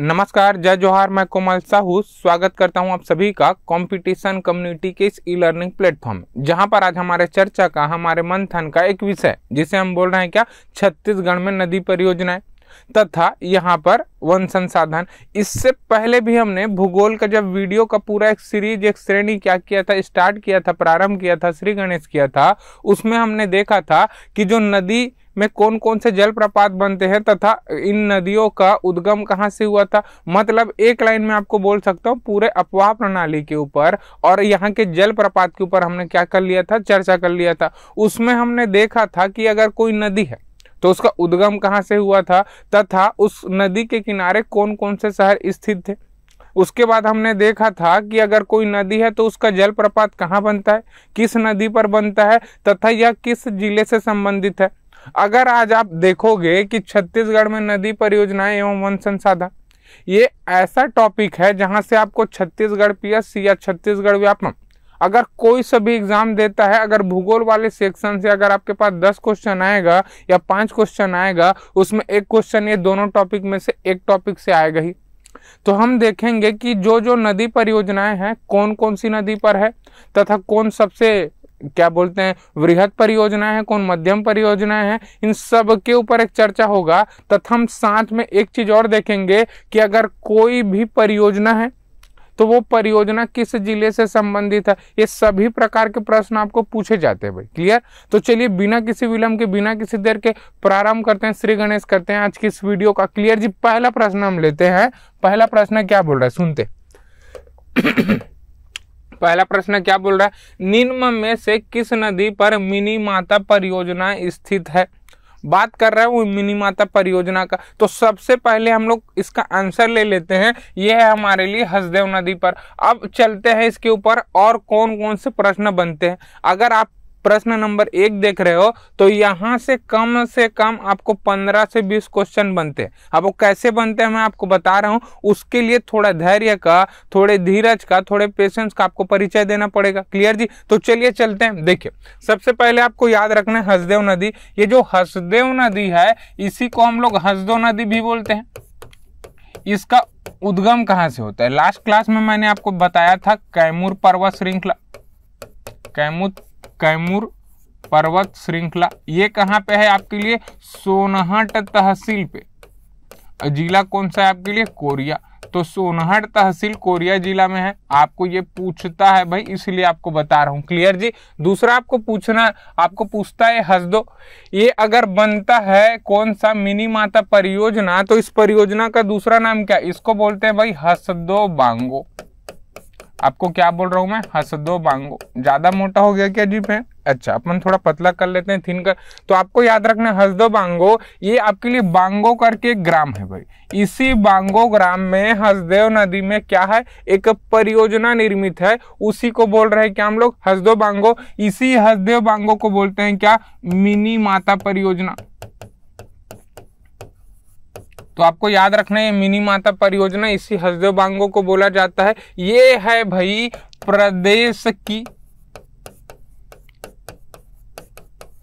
नमस्कार जय जोहार मैं कोमल साहू स्वागत करता हूं आप सभी का कंपटीशन कम्युनिटी के इस ई लर्निंग प्लेटफॉर्म जहां पर आज हमारे चर्चा का हमारे मंथन का एक विषय जिसे हम बोल रहे हैं क्या छत्तीसगढ़ में नदी परियोजनाएं तथा यहाँ पर वन संसाधन इससे पहले भी हमने भूगोल का जब वीडियो का पूरा एक सीरीज एक श्रेणी क्या किया था स्टार्ट किया था प्रारंभ किया था श्री गणेश किया था उसमें हमने देखा था कि जो नदी में कौन कौन से जलप्रपात बनते हैं तथा इन नदियों का उद्गम कहाँ से हुआ था मतलब एक लाइन में आपको बोल सकता हूँ पूरे अपवाह प्रणाली के ऊपर और यहाँ के जलप्रपात के ऊपर हमने क्या कर लिया था चर्चा कर लिया था उसमें हमने देखा था कि अगर कोई नदी है तो उसका उद्गम कहाँ से हुआ था तथा उस नदी के किनारे कौन कौन से शहर स्थित थे उसके बाद हमने देखा था कि अगर कोई नदी है तो उसका जलप्रपात कहाँ बनता है किस नदी पर बनता है तथा यह किस जिले से संबंधित है अगर आज आप देखोगे कि छत्तीसगढ़ में नदी परियोजनाएं एवं वन संसाधन ये ऐसा टॉपिक है जहां से आपको छत्तीसगढ़ पीएससी या छत्तीसगढ़ व्यापम अगर कोई सभी एग्जाम देता है अगर भूगोल वाले सेक्शन से अगर आपके पास दस क्वेश्चन आएगा या पांच क्वेश्चन आएगा उसमें एक क्वेश्चन ये दोनों टॉपिक में से एक टॉपिक से आएगा ही तो हम देखेंगे कि जो जो नदी परियोजनाएं हैं कौन कौन सी नदी पर है तथा कौन सबसे क्या बोलते हैं वृहद परियोजनाएं है कौन मध्यम परियोजनाएं हैं इन सब के ऊपर एक चर्चा होगा तथा हम साथ में एक चीज और देखेंगे कि अगर कोई भी परियोजना है तो वो परियोजना किस जिले से संबंधित है ये सभी प्रकार के प्रश्न आपको पूछे जाते हैं भाई क्लियर तो चलिए बिना किसी विलंब के बिना किसी देर के प्रारंभ करते हैं श्री गणेश करते हैं आज की इस वीडियो का क्लियर जी पहला प्रश्न हम लेते हैं पहला प्रश्न क्या बोल रहा है सुनते पहला प्रश्न क्या बोल रहा है निम्न में से किस नदी पर मिनी माता परियोजना स्थित है बात कर रहा है वो मिनी माता परियोजना का तो सबसे पहले हम लोग इसका आंसर ले लेते हैं ये है हमारे लिए हसदेव नदी पर अब चलते हैं इसके ऊपर और कौन कौन से प्रश्न बनते हैं अगर आप प्रश्न नंबर एक देख रहे हो तो यहाँ से कम से कम आपको पंद्रह से बीस क्वेश्चन बनते हैं अब वो कैसे बनते हैं मैं आपको बता रहा हूँ उसके लिए थोड़ा धैर्य का थोड़े धीरज का थोड़े पेशेंस का आपको परिचय देना पड़ेगा क्लियर जी तो चलिए चलते हैं देखिए सबसे पहले आपको याद रखना है हसदेव नदी ये जो हसदेव नदी है इसी को हम लोग हसदेव नदी भी बोलते हैं इसका उद्गम कहां से होता है लास्ट क्लास में मैंने आपको बताया था कैमूर पर्वत श्रृंखला कैमूर कैमूर पर्वत श्रृंखला ये कहाँ पे है आपके लिए सोनहट तहसील पे जिला कौन सा है आपके लिए कोरिया तो सोनहट तहसील कोरिया जिला में है आपको ये पूछता है भाई इसलिए आपको बता रहा हूँ क्लियर जी दूसरा आपको पूछना आपको पूछता है हंस दो ये अगर बनता है कौन सा मिनी माता परियोजना तो इस परियोजना का दूसरा नाम क्या इसको बोलते हैं भाई हंस दो बांगो आपको क्या बोल रहा हूँ मैं हसदो हाँ, बांगो ज़्यादा मोटा हो गया क्या जी पे अच्छा अपन थोड़ा पतला कर लेते हैं थिन कर तो आपको याद रखना हसदो बांगो ये आपके लिए बांगो करके एक ग्राम है भाई इसी बांगो ग्राम में हसदेव नदी में क्या है एक परियोजना निर्मित है उसी को बोल रहे हैं क्या हम लोग हसदो बांगो इसी हसदेव बांगो को बोलते हैं क्या मिनी माता परियोजना तो आपको याद रखना है मिनी माता परियोजना इसी हसदेव बांगो को बोला जाता है ये है भाई प्रदेश की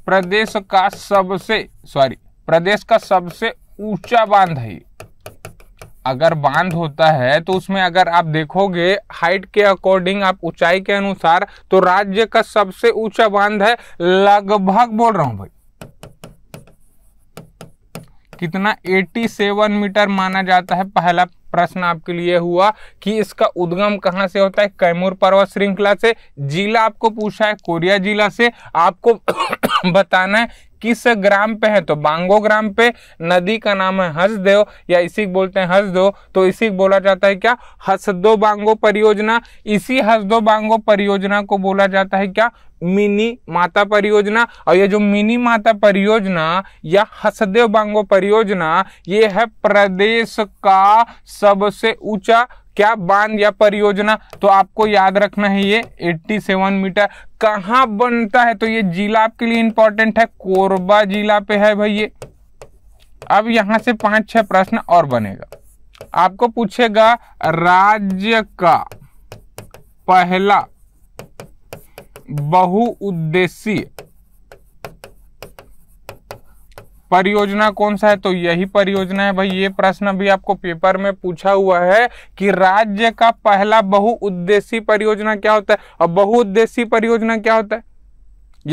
प्रदेश का सबसे सॉरी प्रदेश का सबसे ऊंचा बांध है अगर बांध होता है तो उसमें अगर आप देखोगे हाइट के अकॉर्डिंग आप ऊंचाई के अनुसार तो राज्य का सबसे ऊंचा बांध है लगभग बोल रहा हूं भाई कितना 87 मीटर माना जाता है पहला प्रश्न आपके लिए हुआ कि इसका उद्गम कहाँ से होता है कैमूर पर्वत श्रृंखला से जिला आपको पूछा है कोरिया जिला से आपको बताना है किस ग्राम पे है तो बांगो ग्राम पे नदी का नाम है हसदेव या इसी बोलते हैं हसदेव तो इसी बोला जाता है क्या हसदो बांगो परियोजना इसी हसदो बांगो परियोजना को बोला जाता है क्या मिनी माता परियोजना और ये जो मिनी माता परियोजना या हसदेव बांगो परियोजना ये है प्रदेश का सबसे ऊंचा क्या बांध या परियोजना तो आपको याद रखना है ये 87 मीटर कहाँ बनता है तो ये जिला आपके लिए इंपॉर्टेंट है कोरबा जिला पे है भाई ये अब यहां से पांच छह प्रश्न और बनेगा आपको पूछेगा राज्य का पहला बहुउद्देशीय परियोजना कौन सा है तो यही परियोजना है भाई ये प्रश्न भी आपको पेपर में पूछा हुआ है कि राज्य का पहला बहुउद्देशीय परियोजना क्या होता है और बहुउद्देशीय परियोजना क्या होता है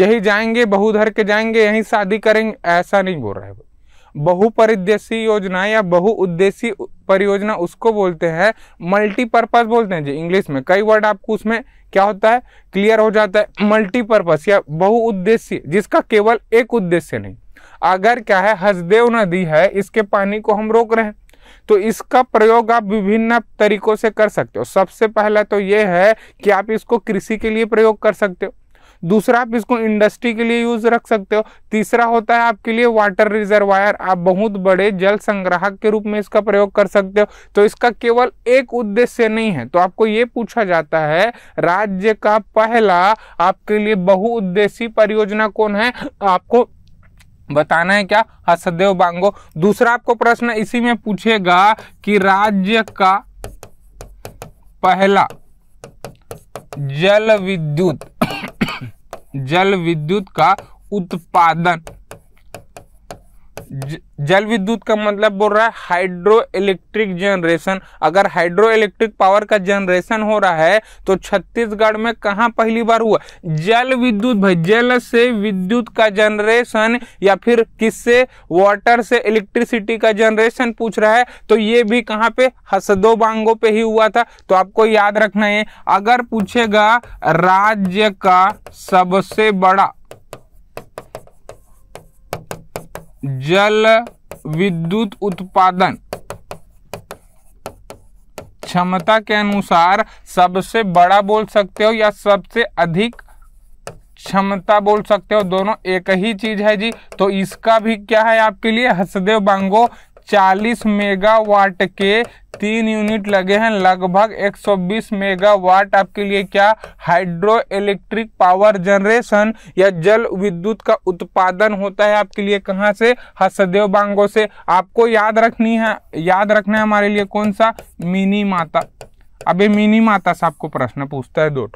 यही जाएंगे बहुधर के जाएंगे यही शादी करेंगे ऐसा नहीं बोल रहा है बहुपरिदेशी योजना या बहुउद्देशी परियोजना उसको बोलते हैं मल्टीपर्पज बोलते हैं जी इंग्लिश में कई वर्ड आपको उसमें क्या होता है क्लियर हो जाता है मल्टीपर्पज या बहुउद्देशी जिसका केवल एक उद्देश्य नहीं अगर क्या है हसदेव नदी है इसके पानी को हम रोक रहे हैं तो इसका प्रयोग आप विभिन्न तरीकों से कर सकते हो सबसे पहला तो ये है कि आप इसको कृषि के लिए प्रयोग कर सकते हो दूसरा आप इसको इंडस्ट्री के लिए यूज रख सकते हो तीसरा होता है आपके लिए वाटर रिजर्वायर आप बहुत बड़े जल संग्राहक के रूप में इसका प्रयोग कर सकते हो तो इसका केवल एक उद्देश्य नहीं है तो आपको ये पूछा जाता है राज्य का पहला आपके लिए बहुउद्देशी परियोजना कौन है आपको बताना है क्या हसदेव हाँ, बांगो दूसरा आपको प्रश्न इसी में पूछेगा कि राज्य का पहला जल विद्युत जल विद्युत का उत्पादन जल विद्युत का मतलब बोल रहा है हाइड्रो इलेक्ट्रिक जनरेशन अगर हाइड्रो इलेक्ट्रिक पावर का जनरेशन हो रहा है तो छत्तीसगढ़ में कहा पहली बार हुआ जल विद्युत भाई जल से विद्युत का जनरेशन या फिर किससे वाटर से इलेक्ट्रिसिटी का जनरेशन पूछ रहा है तो ये भी कहाँ पे हसदो बांगो पे ही हुआ था तो आपको याद रखना है अगर पूछेगा राज्य का सबसे बड़ा जल विद्युत उत्पादन क्षमता के अनुसार सबसे बड़ा बोल सकते हो या सबसे अधिक क्षमता बोल सकते हो दोनों एक ही चीज है जी तो इसका भी क्या है आपके लिए हसदेव बांगो 40 मेगावाट के तीन यूनिट लगे हैं लगभग 120 मेगावाट आपके लिए क्या हाइड्रो इलेक्ट्रिक पावर जनरेशन या जल विद्युत का उत्पादन होता है आपके लिए कहाँ से हसदेव बांगो से आपको याद रखनी है याद रखना है हमारे लिए कौन सा मिनी माता अबे मिनी माता से आपको प्रश्न पूछता है दो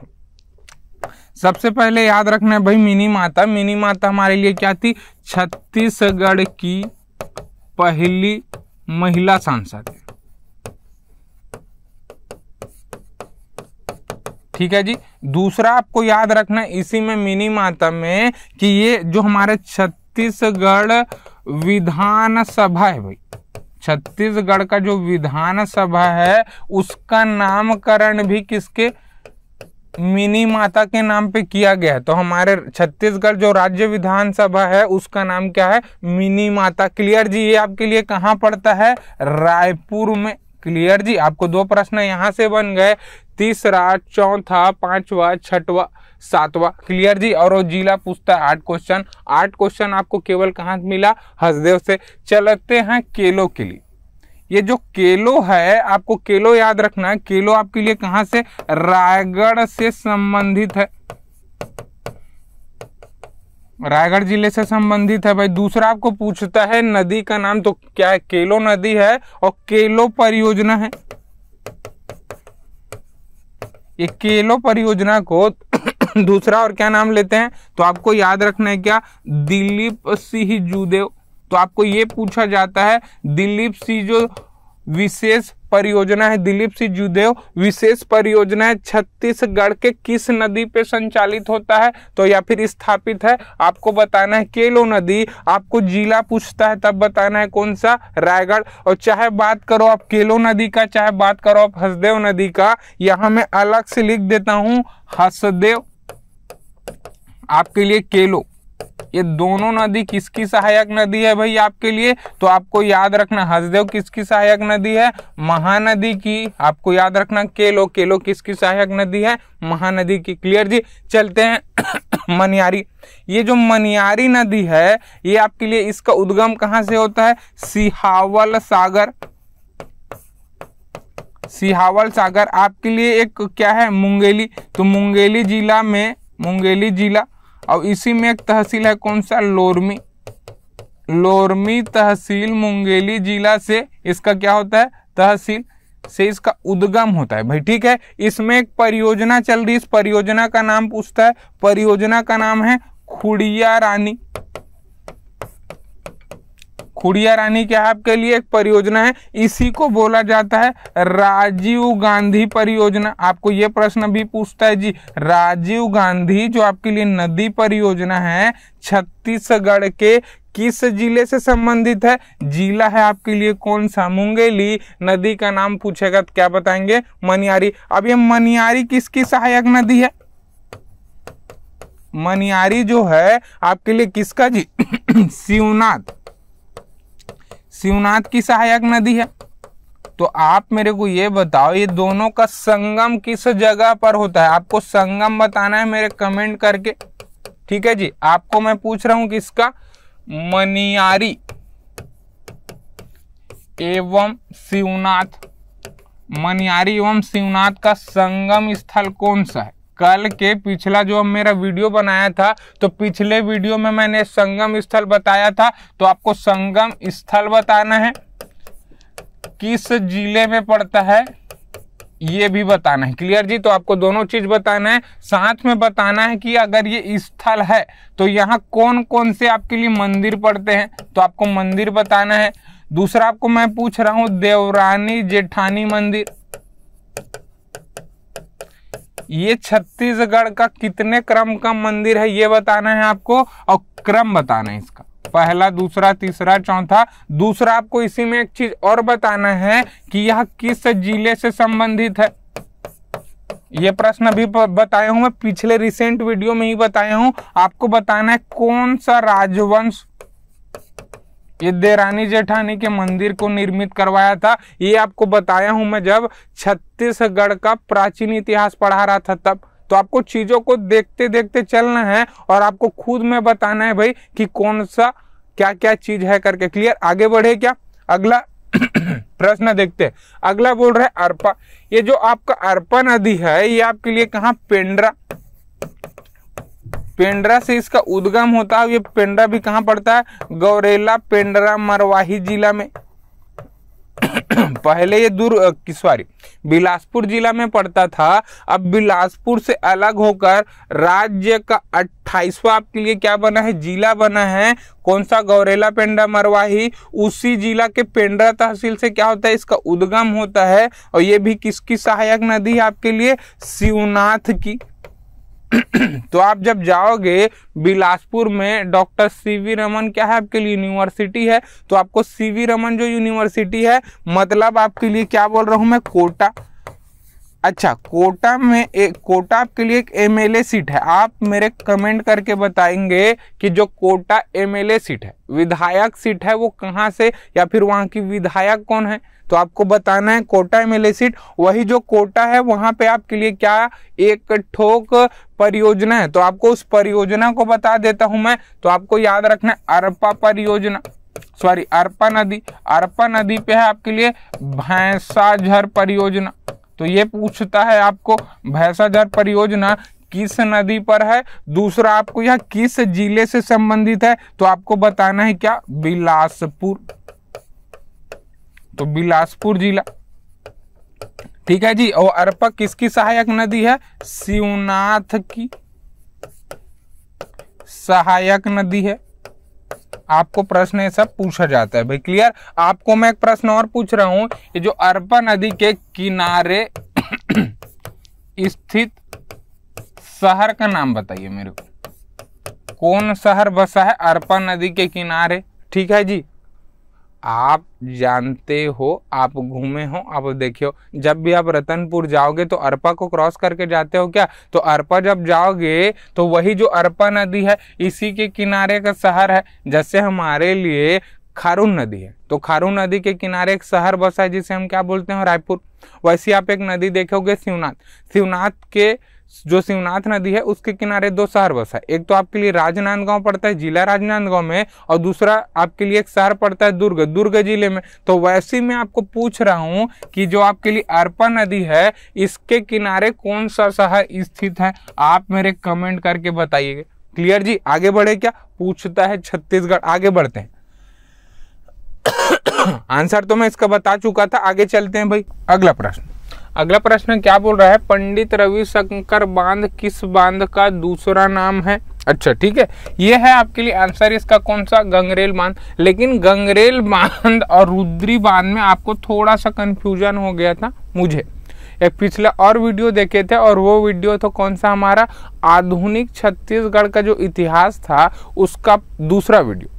सबसे पहले याद रखना है भाई मिनी माता मिनी माता हमारे लिए क्या थी छत्तीसगढ़ की पहली महिला सांसद है ठीक है जी दूसरा आपको याद रखना इसी में मिनी माता में कि ये जो हमारे छत्तीसगढ़ विधानसभा है भाई छत्तीसगढ़ का जो विधानसभा है उसका नामकरण भी किसके मिनी माता के नाम पे किया गया है तो हमारे छत्तीसगढ़ जो राज्य विधानसभा है उसका नाम क्या है मिनी माता क्लियर जी ये आपके लिए कहाँ पड़ता है रायपुर में क्लियर जी आपको दो प्रश्न यहाँ से बन गए तीसरा चौथा पांचवा छठवा सातवा क्लियर जी और वो जिला पूछता है आठ क्वेश्चन आठ क्वेश्चन आपको केवल कहाँ मिला हसदेव से चलते हैं केलो के लिए ये जो केलो है आपको केलो याद रखना है केलो आपके लिए कहां से रायगढ़ से संबंधित है रायगढ़ जिले से संबंधित है भाई दूसरा आपको पूछता है नदी का नाम तो क्या है केलो नदी है और केलो परियोजना है ये केलो परियोजना को दूसरा और क्या नाम लेते हैं तो आपको याद रखना है क्या दिलीप सिंह जूदेव तो आपको ये पूछा जाता है दिलीप सिंह जो विशेष परियोजना है दिलीप सिंह जुदेव विशेष परियोजना है छत्तीसगढ़ के किस नदी पे संचालित होता है तो या फिर स्थापित है आपको बताना है केलो नदी आपको जिला पूछता है तब बताना है कौन सा रायगढ़ और चाहे बात करो आप केलो नदी का चाहे बात करो आप हसदेव नदी का यहां मैं अलग से लिख देता हूं हसदेव आपके लिए केलो ये दोनों नदी किसकी सहायक नदी है भाई आपके लिए तो आपको याद रखना हसदेव किसकी सहायक नदी है महानदी की आपको याद रखना केलो केलो किसकी सहायक नदी है महानदी की क्लियर जी चलते हैं मनियारी ये जो मनियारी नदी है ये आपके लिए इसका उद्गम कहां से होता है सिहावल सागर सिहावल सागर आपके लिए एक क्या है मुंगेली तो मुंगेली जिला में मुंगेली जिला और इसी में एक तहसील है कौन सा लोरमी लोरमी तहसील मुंगेली जिला से इसका क्या होता है तहसील से इसका उद्गम होता है भाई ठीक है इसमें एक परियोजना चल रही है इस परियोजना का नाम पूछता है परियोजना का नाम है खुड़िया रानी खुड़िया रानी क्या आपके लिए एक परियोजना है इसी को बोला जाता है राजीव गांधी परियोजना आपको ये प्रश्न भी पूछता है जी राजीव गांधी जो आपके लिए नदी परियोजना है छत्तीसगढ़ के किस जिले से संबंधित है जिला है आपके लिए कौन सा मुंगेली नदी का नाम पूछेगा तो क्या बताएंगे मनियारी अब ये मनियारी किसकी सहायक नदी है मनियारी जो है आपके लिए किसका जी शिवनाथ शिवनाथ की सहायक नदी है तो आप मेरे को ये बताओ ये दोनों का संगम किस जगह पर होता है आपको संगम बताना है मेरे कमेंट करके ठीक है जी आपको मैं पूछ रहा हूं किसका मनियारी एवं शिवनाथ मनियारी एवं शिवनाथ का संगम स्थल कौन सा है कल के पिछला जो मेरा वीडियो बनाया था तो पिछले वीडियो में मैंने संगम स्थल बताया था तो आपको संगम स्थल बताना है किस जिले में पड़ता है ये भी बताना है क्लियर जी तो आपको दोनों चीज बताना है साथ में बताना है कि अगर ये स्थल है तो यहाँ कौन कौन से आपके लिए मंदिर पड़ते हैं तो आपको मंदिर बताना है दूसरा आपको मैं पूछ रहा हूँ देवरानी जेठानी मंदिर ये छत्तीसगढ़ का कितने क्रम का मंदिर है ये बताना है आपको और क्रम बताना है इसका पहला दूसरा तीसरा चौथा दूसरा आपको इसी में एक चीज और बताना है कि यह किस जिले से संबंधित है ये प्रश्न अभी बताया हूं मैं पिछले रिसेंट वीडियो में ही बताया हूं आपको बताना है कौन सा राजवंश ये देरानी जेठानी के मंदिर को निर्मित करवाया था ये आपको बताया हूं मैं जब छत्तीसगढ़ का प्राचीन इतिहास पढ़ा रहा था तब तो आपको चीजों को देखते देखते चलना है और आपको खुद में बताना है भाई कि कौन सा क्या क्या चीज है करके क्लियर आगे बढ़े क्या अगला प्रश्न देखते हैं अगला बोल रहा है अर्पा ये जो आपका अर्पा नदी है ये आपके लिए कहा पेंड्रा पेंड्रा से इसका उद्गम होता है ये पेंड्रा भी कहाँ पड़ता है गौरेला पेंड्रा मरवाही जिला में पहले ये दूर सॉरी बिलासपुर जिला में पड़ता था अब बिलासपुर से अलग होकर राज्य का अट्ठाईसवा आपके लिए क्या बना है जिला बना है कौन सा गौरेला पेंडा मरवाही उसी जिला के पेंडरा तहसील से क्या होता है इसका उद्गम होता है और ये भी किसकी सहायक नदी है आपके लिए शिवनाथ की तो आप जब जाओगे बिलासपुर में डॉक्टर सी वी रमन क्या है आपके लिए यूनिवर्सिटी है तो आपको सी वी रमन जो यूनिवर्सिटी है मतलब आपके लिए क्या बोल रहा हूँ मैं कोटा अच्छा कोटा में एक कोटा आपके लिए एक एमएलए सीट है आप मेरे कमेंट करके बताएंगे कि जो कोटा एमएलए सीट है विधायक सीट है वो कहाँ से या फिर वहाँ की विधायक कौन है तो आपको बताना है कोटा एम वही जो कोटा है वहां पे आपके लिए क्या एक ठोक परियोजना है तो आपको उस परियोजना को बता देता हूं मैं तो आपको याद रखना है अरपा परियोजना सॉरी अरपा नदी अरपा नदी पे है आपके लिए भैंसाझर परियोजना तो ये पूछता है आपको भैंसाझर परियोजना किस नदी पर है दूसरा आपको यह किस जिले से संबंधित है तो आपको बताना है क्या बिलासपुर तो बिलासपुर जिला ठीक है जी और अरपक किसकी सहायक नदी है शिवनाथ की सहायक नदी है आपको प्रश्न ये सब पूछा जाता है भाई क्लियर आपको मैं एक प्रश्न और पूछ रहा हूं ये जो अरपा नदी के किनारे स्थित शहर का नाम बताइए मेरे को कौन शहर बसा है अरपा नदी के किनारे ठीक है जी आप जानते हो आप घूमे हो आप देखियो जब भी आप रतनपुर जाओगे तो अरपा को क्रॉस करके जाते हो क्या तो अरपा जब जाओगे तो वही जो अरपा नदी है इसी के किनारे का शहर है जैसे हमारे लिए खारून नदी है तो खारून नदी के किनारे एक शहर बसा है जिसे हम क्या बोलते हैं रायपुर वैसे आप एक नदी देखोगे शिवनाथ शिवनाथ के जो शिवनाथ नदी है उसके किनारे दो शहर बसा है एक तो आपके लिए राजनांदगांव पड़ता है जिला राजनांदगांव में और दूसरा आपके लिए एक शहर पड़ता है दुर्ग दुर्ग जिले में तो वैसे मैं आपको पूछ रहा हूँ कि जो आपके लिए अरपा नदी है इसके किनारे कौन सा शहर स्थित है आप मेरे कमेंट करके बताइए क्लियर जी आगे बढ़े क्या पूछता है छत्तीसगढ़ आगे बढ़ते हैं आंसर तो मैं इसका बता चुका था आगे चलते हैं भाई अगला प्रश्न अगला प्रश्न क्या बोल रहा है पंडित रविशंकर बांध किस बांध का दूसरा नाम है अच्छा ठीक है ये है आपके लिए आंसर इसका कौन सा गंगरेल बांध लेकिन गंगरेल बांध और रुद्री बांध में आपको थोड़ा सा कंफ्यूजन हो गया था मुझे एक पिछला और वीडियो देखे थे और वो वीडियो तो कौन सा हमारा आधुनिक छत्तीसगढ़ का जो इतिहास था उसका दूसरा वीडियो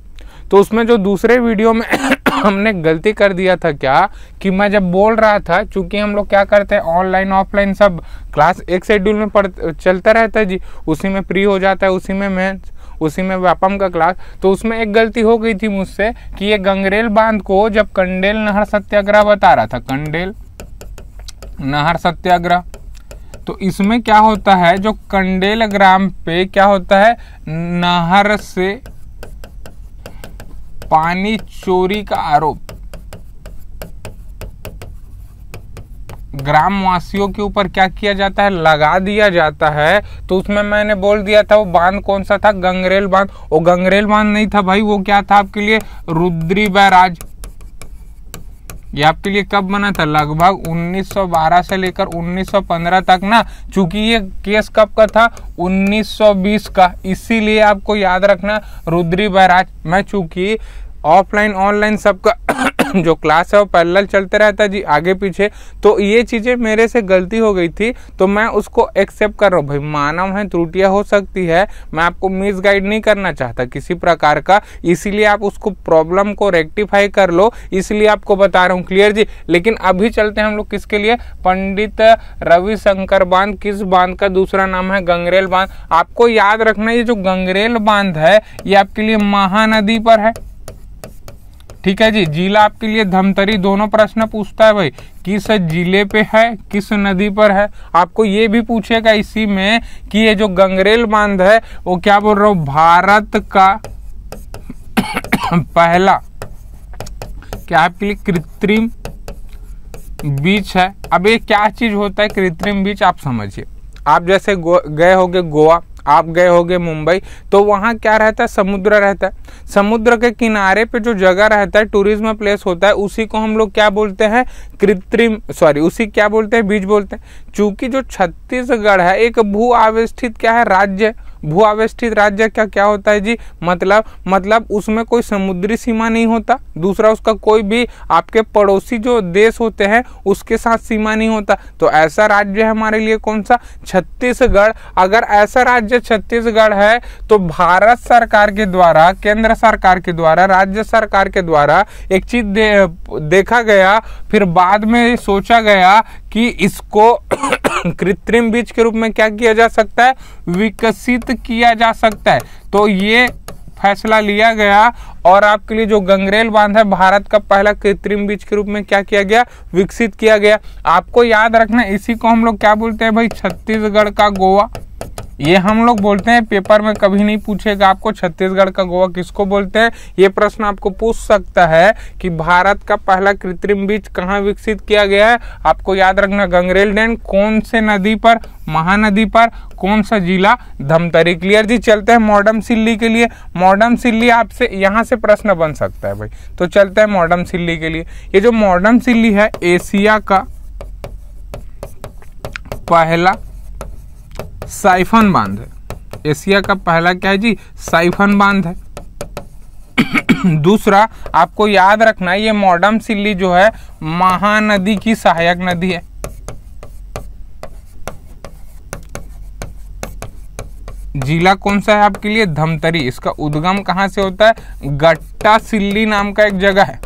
तो उसमें जो दूसरे वीडियो में हमने गलती कर दिया था क्या कि मैं जब बोल रहा था चूंकि हम लोग क्या करते हैं ऑनलाइन ऑफलाइन सब क्लास एक शेड्यूल में पढ़ चलता रहता है जी उसी में प्री हो जाता है उसी में मैथ्स उसी में व्यापम का क्लास तो उसमें एक गलती हो गई थी मुझसे कि ये गंगरेल बांध को जब कंडेल नहर सत्याग्रह बता रहा था कंडेल नहर सत्याग्रह तो इसमें क्या होता है जो कंडेल ग्राम पे क्या होता है नहर से पानी चोरी का आरोप ग्रामवासियों के ऊपर क्या किया जाता है लगा दिया जाता है तो उसमें मैंने बोल दिया था वो बांध कौन सा था गंगरेल बांध वो गंगरेल बांध नहीं था भाई वो क्या था आपके लिए रुद्री बैराज ये आपके लिए कब बना था लगभग 1912 से लेकर 1915 तक ना चूंकि ये केस कब का था 1920 का इसीलिए आपको याद रखना रुद्री बैराज मैं चूंकि ऑफलाइन ऑनलाइन सबका जो क्लास है वो पैरल चलते रहता है जी आगे पीछे तो ये चीज़ें मेरे से गलती हो गई थी तो मैं उसको एक्सेप्ट कर रहा हूँ भाई मानव है त्रुटियाँ हो सकती है मैं आपको मिस गाइड नहीं करना चाहता किसी प्रकार का इसीलिए आप उसको प्रॉब्लम को रेक्टिफाई कर लो इसलिए आपको बता रहा हूँ क्लियर जी लेकिन अभी चलते हैं हम लोग किसके लिए पंडित रविशंकर बांध किस बांध का दूसरा नाम है गंगरेल बांध आपको याद रखना ये जो गंगरेल बांध है ये आपके लिए महानदी पर है ठीक है जी जिला आपके लिए धमतरी दोनों प्रश्न पूछता है भाई किस जिले पे है किस नदी पर है आपको ये भी पूछेगा इसी में कि ये जो गंगरेल बांध है वो क्या बोल रहा हूँ भारत का पहला क्या आपके लिए कृत्रिम बीच है अब ये क्या चीज होता है कृत्रिम बीच आप समझिए आप जैसे गए होगे गोवा आप गए होगे मुंबई तो वहाँ क्या रहता है समुद्र रहता है समुद्र के किनारे पे जो जगह रहता है टूरिज्म प्लेस होता है उसी को हम लोग क्या बोलते हैं कृत्रिम सॉरी उसी क्या बोलते हैं बीज बोलते हैं चूंकि जो छत्तीसगढ़ है एक भू आवेष्टित क्या है राज्य है भू आवेष्टित राज्य का क्या होता है जी मतलब मतलब उसमें कोई समुद्री सीमा नहीं होता दूसरा उसका कोई भी आपके पड़ोसी जो देश होते हैं उसके साथ सीमा नहीं होता तो ऐसा राज्य है हमारे लिए कौन सा छत्तीसगढ़ अगर ऐसा राज्य छत्तीसगढ़ है तो भारत सरकार के द्वारा केंद्र सरकार के द्वारा राज्य सरकार के द्वारा एक चीज दे, देखा गया फिर बाद में सोचा गया कि इसको कृत्रिम बीज के रूप में क्या किया जा सकता है विकसित किया जा सकता है तो ये फैसला लिया गया और आपके लिए जो गंगरेल बांध है भारत का पहला कृत्रिम बीज के रूप में क्या किया गया विकसित किया गया आपको याद रखना इसी को हम लोग क्या बोलते हैं भाई छत्तीसगढ़ का गोवा ये हम लोग बोलते हैं पेपर में कभी नहीं पूछेगा आपको छत्तीसगढ़ का गोवा किसको बोलते हैं ये प्रश्न आपको पूछ सकता है कि भारत का पहला कृत्रिम बीच कहाँ विकसित किया गया है आपको याद रखना गंगरेल डैम कौन से नदी पर महानदी पर कौन सा जिला धमतरी क्लियर जी चलते हैं मॉडर्न सिल्ली के लिए मॉडर्न सिल्ली आपसे यहाँ से प्रश्न बन सकता है भाई तो चलते हैं मॉडर्न सिल्ली के लिए ये जो मॉडर्न सिल्ली है एशिया का पहला साइफन बांध है एशिया का पहला क्या है जी साइफन बांध है दूसरा आपको याद रखना ये मॉडर्न सिल्ली जो है महानदी की सहायक नदी है जिला कौन सा है आपके लिए धमतरी इसका उद्गम कहां से होता है गट्टा सिल्ली नाम का एक जगह है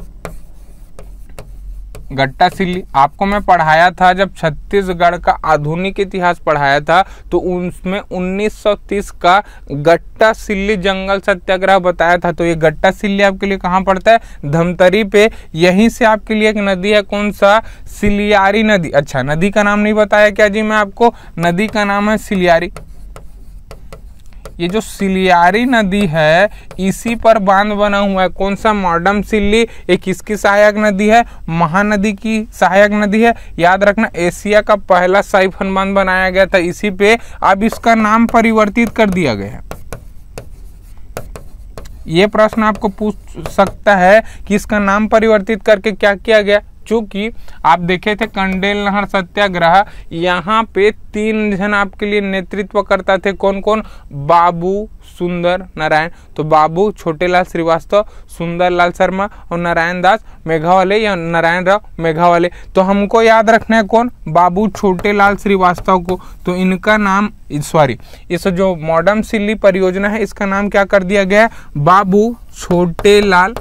गट्टा सिल्ली आपको मैं पढ़ाया था जब छत्तीसगढ़ का आधुनिक इतिहास पढ़ाया था तो उसमें 1930 का गट्टा सिल्ली जंगल सत्याग्रह बताया था तो ये गट्टा सिल्ली आपके लिए कहाँ पड़ता है धमतरी पे यहीं से आपके लिए एक नदी है कौन सा सिलियारी नदी अच्छा नदी का नाम नहीं बताया क्या जी मैं आपको नदी का नाम है सिलियारी ये जो सिलियारी नदी है इसी पर बांध बना हुआ है कौन सा मॉडम सिल्ली ये किसकी सहायक नदी है महानदी की सहायक नदी है याद रखना एशिया का पहला साइफन बांध बनाया गया था इसी पे अब इसका नाम परिवर्तित कर दिया गया है ये प्रश्न आपको पूछ सकता है कि इसका नाम परिवर्तित करके क्या किया गया चूंकि आप देखे थे कंडेल नहर सत्याग्रह यहाँ पे तीन जन आपके लिए नेतृत्व करता थे कौन कौन बाबू सुंदर नारायण तो बाबू छोटेलाल श्रीवास्तव सुंदर लाल शर्मा और नारायण दास मेघावाले या नारायण राव मेघावाले तो हमको याद रखना है कौन बाबू छोटेलाल श्रीवास्तव को तो इनका नाम सॉरी इस जो मॉडर्न सिल्ली परियोजना है इसका नाम क्या कर दिया गया बाबू छोटे लाल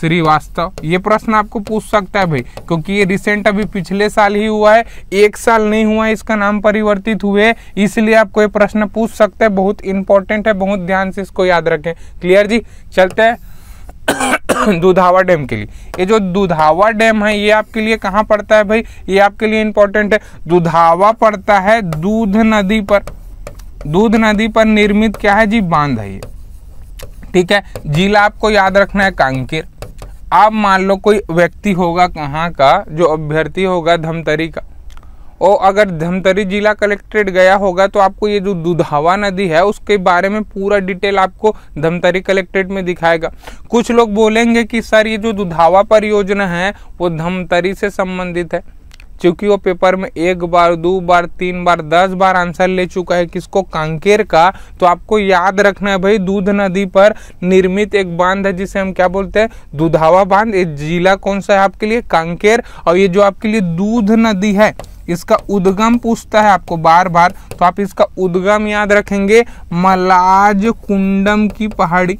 श्रीवास्तव ये प्रश्न आपको पूछ सकता है भाई क्योंकि ये रिसेंट अभी पिछले साल ही हुआ है एक साल नहीं हुआ है इसका नाम परिवर्तित हुए इसलिए आपको ये प्रश्न पूछ सकते हैं बहुत इंपॉर्टेंट है बहुत ध्यान से इसको याद रखें क्लियर जी चलते हैं दुधावा डैम के लिए ये जो दुधावा डैम है ये आपके लिए कहाँ पड़ता है भाई ये आपके लिए इंपॉर्टेंट है दुधावा पड़ता है दूध नदी पर दूध नदी पर निर्मित क्या है जी बांध है ये ठीक है जिला आपको याद रखना है कांकेर आप मान लो कोई व्यक्ति होगा कहाँ का जो अभ्यर्थी होगा धमतरी का और अगर धमतरी जिला कलेक्ट्रेट गया होगा तो आपको ये जो दुधावा नदी है उसके बारे में पूरा डिटेल आपको धमतरी कलेक्ट्रेट में दिखाएगा कुछ लोग बोलेंगे कि सर ये जो दुधावा परियोजना है वो धमतरी से संबंधित है क्योंकि वो पेपर में एक बार दो बार तीन बार दस बार आंसर ले चुका है किसको कांकेर का तो आपको याद रखना है भाई दूध नदी पर निर्मित एक बांध है जिसे हम क्या बोलते हैं दुधावा बांध जिला कौन सा है आपके लिए कांकेर और ये जो आपके लिए दूध नदी है इसका उद्गम पूछता है आपको बार बार तो आप इसका उद्गम याद रखेंगे मलाज कुंडम की पहाड़ी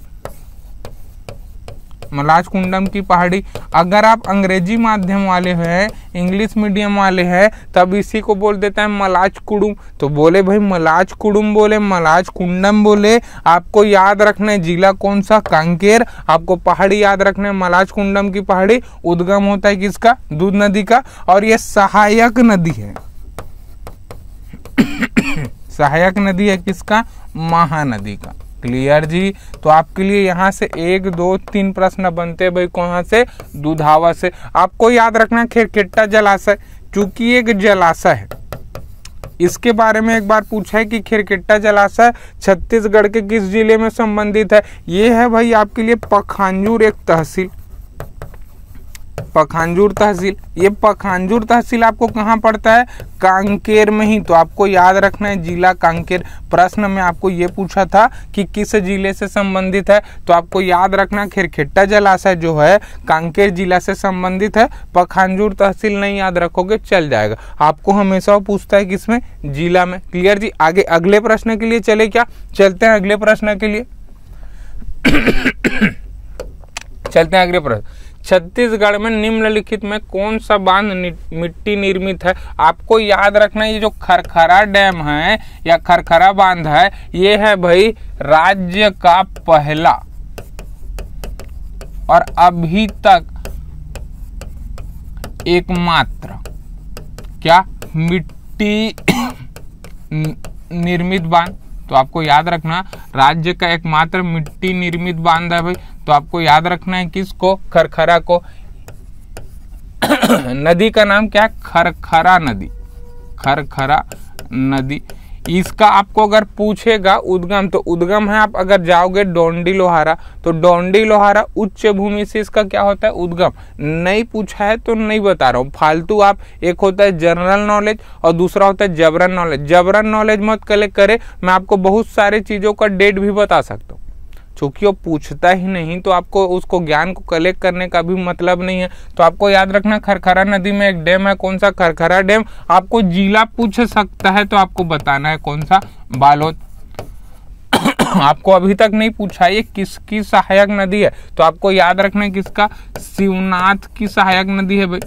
मलाज कुंडम की पहाड़ी अगर आप अंग्रेजी माध्यम वाले हैं इंग्लिश मीडियम वाले हैं तब इसी को बोल देता है मलाज कुडुम तो बोले भाई मलाज कुडुम बोले मलाज कुंडम बोले आपको याद रखना है जिला कौन सा कांकेर आपको पहाड़ी याद रखना है मलाज कुंडम की पहाड़ी उद्गम होता है किसका दूध नदी का और यह सहायक नदी है सहायक नदी है किसका महानदी का क्लियर जी तो आपके लिए यहाँ से एक दो तीन प्रश्न बनते हैं भाई कहाँ से दुधावा से आपको याद रखना खेरखेट्टा जलाशय चूंकि एक जलाशय है इसके बारे में एक बार पूछा है कि खिरकिट्टा जलाशय छत्तीसगढ़ के किस जिले में संबंधित है ये है भाई आपके लिए पखांजूर एक तहसील पखांजूर तहसील ये पखांजूर तहसील आपको कहाँ पड़ता है कांकेर में ही तो आपको याद रखना है जिला कांकेर प्रश्न में आपको ये पूछा था कि किस जिले से संबंधित है तो आपको याद रखना खिरखेट्टा जलाशय जो है कांकेर जिला से संबंधित है पखांजूर तहसील नहीं याद रखोगे चल जाएगा आपको हमेशा पूछता है किसमें जिला में क्लियर जी आगे अगले प्रश्न के लिए चले क्या चलते हैं अगले प्रश्न के लिए चलते हैं अगले प्रश्न छत्तीसगढ़ में निम्नलिखित में कौन सा बांध मिट्टी निर्मित है आपको याद रखना ये जो खरखरा डैम है या खरखरा बांध है ये है भाई राज्य का पहला और अभी तक एकमात्र क्या मिट्टी निर्मित बांध तो आपको याद रखना राज्य का एकमात्र मिट्टी निर्मित बांध है भाई तो आपको याद रखना है किसको खरखरा को नदी का नाम क्या खरखरा नदी खरखरा नदी इसका आपको अगर पूछेगा उद्गम तो उद्गम है आप अगर जाओगे डोंडी लोहारा तो डोंडी लोहारा उच्च भूमि से इसका क्या होता है उद्गम नहीं पूछा है तो नहीं बता रहा हूँ फालतू आप एक होता है जनरल नॉलेज और दूसरा होता है जबरन नॉलेज जबरन नॉलेज मत कलेक्ट करे मैं आपको बहुत सारी चीज़ों का डेट भी बता सकता हूँ क्योंकि वो पूछता ही नहीं तो आपको उसको ज्ञान को कलेक्ट करने का भी मतलब नहीं है तो आपको याद रखना खरखरा नदी में एक डैम है कौन सा खरखरा डैम आपको जिला पूछ सकता है तो आपको बताना है कौन सा बालोद आपको अभी तक नहीं पूछा ये किसकी सहायक नदी है तो आपको याद रखना किसका शिवनाथ की सहायक नदी है भाई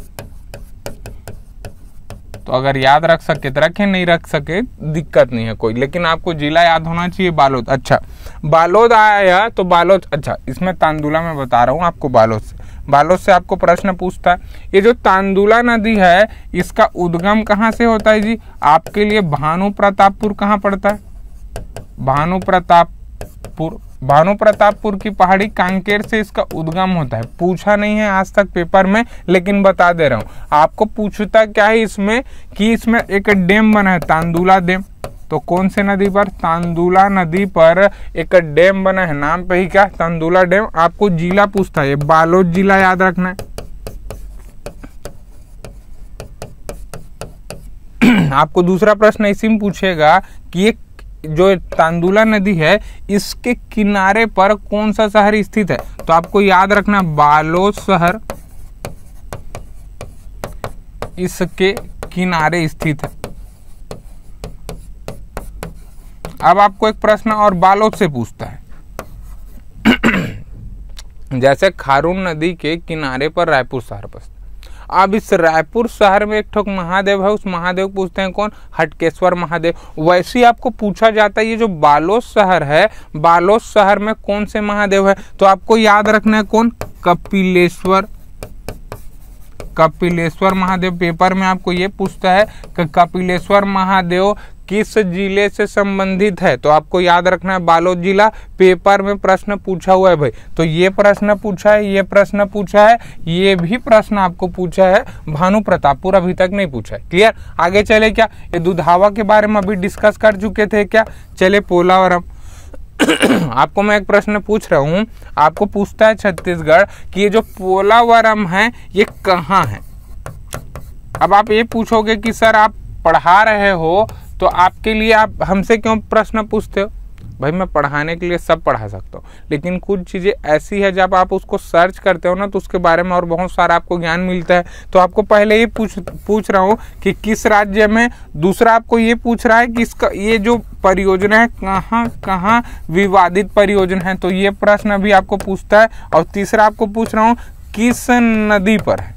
तो अगर याद रख सके तो रखें नहीं रख सके दिक्कत नहीं है कोई लेकिन आपको जिला याद होना चाहिए बालोद अच्छा बालोद आया है तो बालोद अच्छा इसमें तांदुला मैं बता रहा हूँ आपको बालोद से बालोद से आपको प्रश्न पूछता है ये जो तांदुला नदी है इसका उद्गम कहाँ से होता है जी आपके लिए भानु प्रतापपुर कहाँ पड़ता है भानु प्रतापपुर भानु प्रतापपुर की पहाड़ी कांकेर से इसका उद्गम होता है पूछा नहीं है आज तक पेपर में लेकिन बता दे रहा हूँ आपको पूछता क्या है इसमें कि इसमें एक डैम बना है तांदुला डैम तो कौन से नदी पर तांदुला नदी पर एक डैम बना है नाम पे ही क्या तांदुला डैम आपको जिला पूछता है बालोद जिला याद रखना है आपको दूसरा प्रश्न इसी में पूछेगा कि ये जो तांदुला नदी है इसके किनारे पर कौन सा शहर स्थित है तो आपको याद रखना बालोद शहर इसके किनारे स्थित है अब आपको एक प्रश्न और बालोद से पूछता है जैसे खारून नदी के किनारे पर रायपुर शहर बसता अब इस रायपुर शहर में एक ठोक महादेव है उस महादेव पूछते हैं कौन हटकेश्वर महादेव वैसे आपको पूछा जाता है ये जो बालोद शहर है बालोद शहर में कौन से महादेव है तो आपको याद रखना है कौन कपिलेश्वर कपिलेश्वर महादेव पेपर में आपको ये पूछता है कि कपिलेश्वर महादेव किस जिले से संबंधित है तो आपको याद रखना है बालोद जिला पेपर में प्रश्न पूछा हुआ है भाई तो ये प्रश्न पूछा है ये प्रश्न पूछा है ये भी प्रश्न आपको पूछा है भानु प्रतापपुर अभी तक नहीं पूछा है क्लियर आगे चले क्या ये दुधावा के बारे में अभी डिस्कस कर चुके थे क्या चले पोलावरम आपको मैं एक प्रश्न पूछ रहा हूँ आपको पूछता है छत्तीसगढ़ कि ये जो पोलावरम है ये कहाँ है अब आप ये पूछोगे कि सर आप पढ़ा रहे हो तो आपके लिए आप हमसे क्यों प्रश्न पूछते हो भाई मैं पढ़ाने के लिए सब पढ़ा सकता हूँ लेकिन कुछ चीज़ें ऐसी है जब आप उसको सर्च करते हो ना तो उसके बारे में और बहुत सारा आपको ज्ञान मिलता है तो आपको पहले ये पूछ पूछ रहा हूँ कि किस राज्य में दूसरा आपको ये पूछ रहा है कि इसका ये जो परियोजना है कहाँ कहाँ विवादित परियोजना है तो ये प्रश्न भी आपको पूछता है और तीसरा आपको पूछ रहा हूँ किस नदी पर है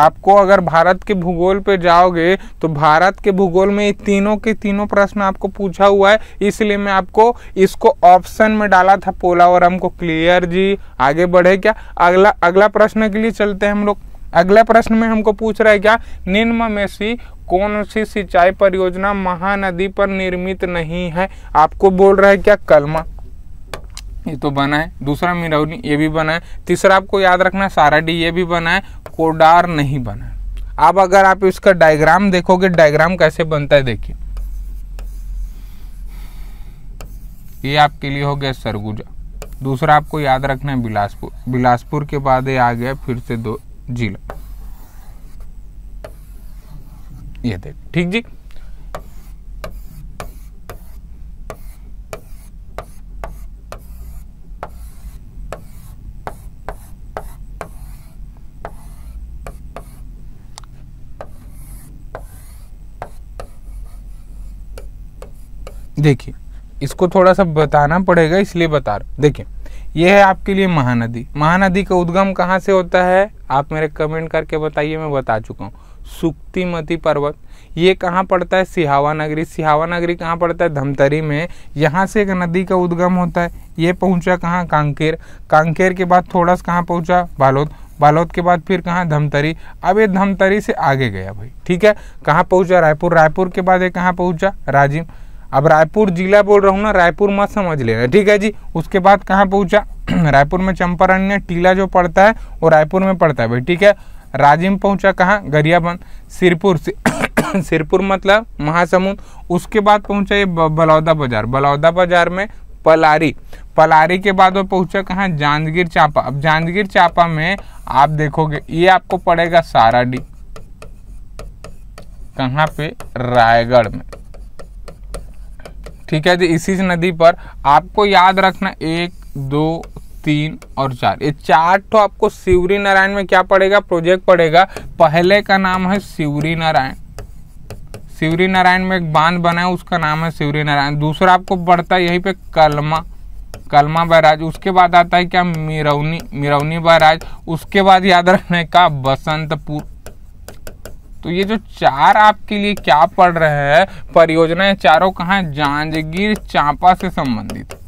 आपको अगर भारत के भूगोल पे जाओगे तो भारत के भूगोल में ये तीनों के तीनों प्रश्न आपको पूछा हुआ है इसलिए मैं आपको इसको ऑप्शन में डाला था पोलावरम को क्लियर जी आगे बढ़े क्या अगला अगला प्रश्न के लिए चलते हैं हम लोग अगला प्रश्न में हमको पूछ रहा है क्या निम्न में से कौन सी सिंचाई परियोजना महानदी पर निर्मित नहीं है आपको बोल रहा है क्या कलमा ये तो बना है दूसरा मिरौनी ये भी बना है तीसरा आपको याद रखना सारा डी ये भी बना है कोडार नहीं बना है अब अगर आप इसका डायग्राम देखोगे डायग्राम कैसे बनता है देखिए ये आपके लिए हो गया सरगुजा दूसरा आपको याद रखना है बिलासपुर बिलासपुर के बाद ये आ गया फिर से दो जिला ये देख ठीक जी देखिए इसको थोड़ा सा बताना पड़ेगा इसलिए बता रहा देखिए ये है आपके लिए महानदी महानदी का उद्गम कहाँ से होता है आप मेरे कमेंट करके बताइए मैं बता चुका हूँ सुक्तिमती पर्वत ये कहाँ पड़ता है सिहावा नगरी सिहावा नगरी कहाँ पड़ता है धमतरी में यहाँ से एक नदी का उद्गम होता है ये पहुँचा कहाँ कांकेर कांकेर के बाद थोड़ा सा कहाँ पहुँचा बालोद बालोद के बाद फिर कहाँ धमतरी अब ये धमतरी से आगे गया भाई ठीक है कहाँ पहुँचा रायपुर रायपुर के बाद ये कहाँ पहुँचा राजीव अब रायपुर जिला बोल रहा हूँ ना रायपुर मत समझ लेना ठीक है जी उसके बाद कहाँ पहुँचा रायपुर में चंपारण्य टीला जो पड़ता है वो रायपुर में पड़ता है भाई ठीक है राजिम पहुंचा कहाँ गरियाबंद सिरपुर सिरपुर मतलब महासमुंद उसके बाद पहुंचा ये बलौदा बाजार बलौदा बाजार में पलारी पलारी के बाद वो पहुंचा कहाँ जांजगीर चापा अब जांजगीर चापा में आप देखोगे ये आपको पड़ेगा सारा डी कहाँ पे रायगढ़ में ठीक है जी इसी नदी पर आपको याद रखना एक दो तीन और चार ये चार तो आपको शिवरी नारायण में क्या पड़ेगा प्रोजेक्ट पड़ेगा पहले का नाम है शिवरी नारायण शिवरी नारायण में एक बांध बना है उसका नाम है शिवरी नारायण दूसरा आपको पड़ता है यहीं पे कलमा कलमा बैराज उसके बाद आता है क्या मिरौनी मिरौनी बैराज उसके बाद याद रखने का बसंतपुर तो ये जो चार आपके लिए क्या पढ़ रहे हैं परियोजनाएं चारों कहाँ जांजगीर चांपा से संबंधित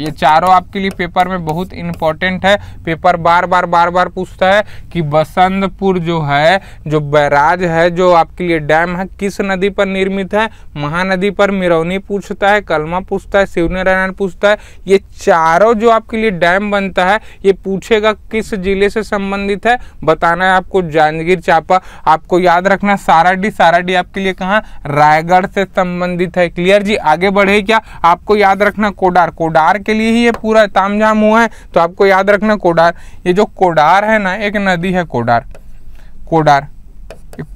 ये चारों आपके लिए पेपर में बहुत इंपॉर्टेंट है पेपर बार बार बार बार पूछता है कि बसंतपुर जो है जो बैराज है जो आपके लिए डैम है किस नदी पर निर्मित है महानदी पर मिरौनी पूछता है कलमा पूछता है शिवनारायण पूछता है ये चारों जो आपके लिए डैम बनता है ये पूछेगा किस जिले से संबंधित है बताना है आपको जांजगीर चापा आपको याद रखना सारा डी सारा डी आपके लिए कहा रायगढ़ से संबंधित है क्लियर जी आगे बढ़े क्या आपको याद रखना कोडार कोडार के के लिए ही ये पूरा तामझाम हुआ है तो आपको याद रखना कोडार ये जो कोडार है ना एक नदी है कोडार कोडार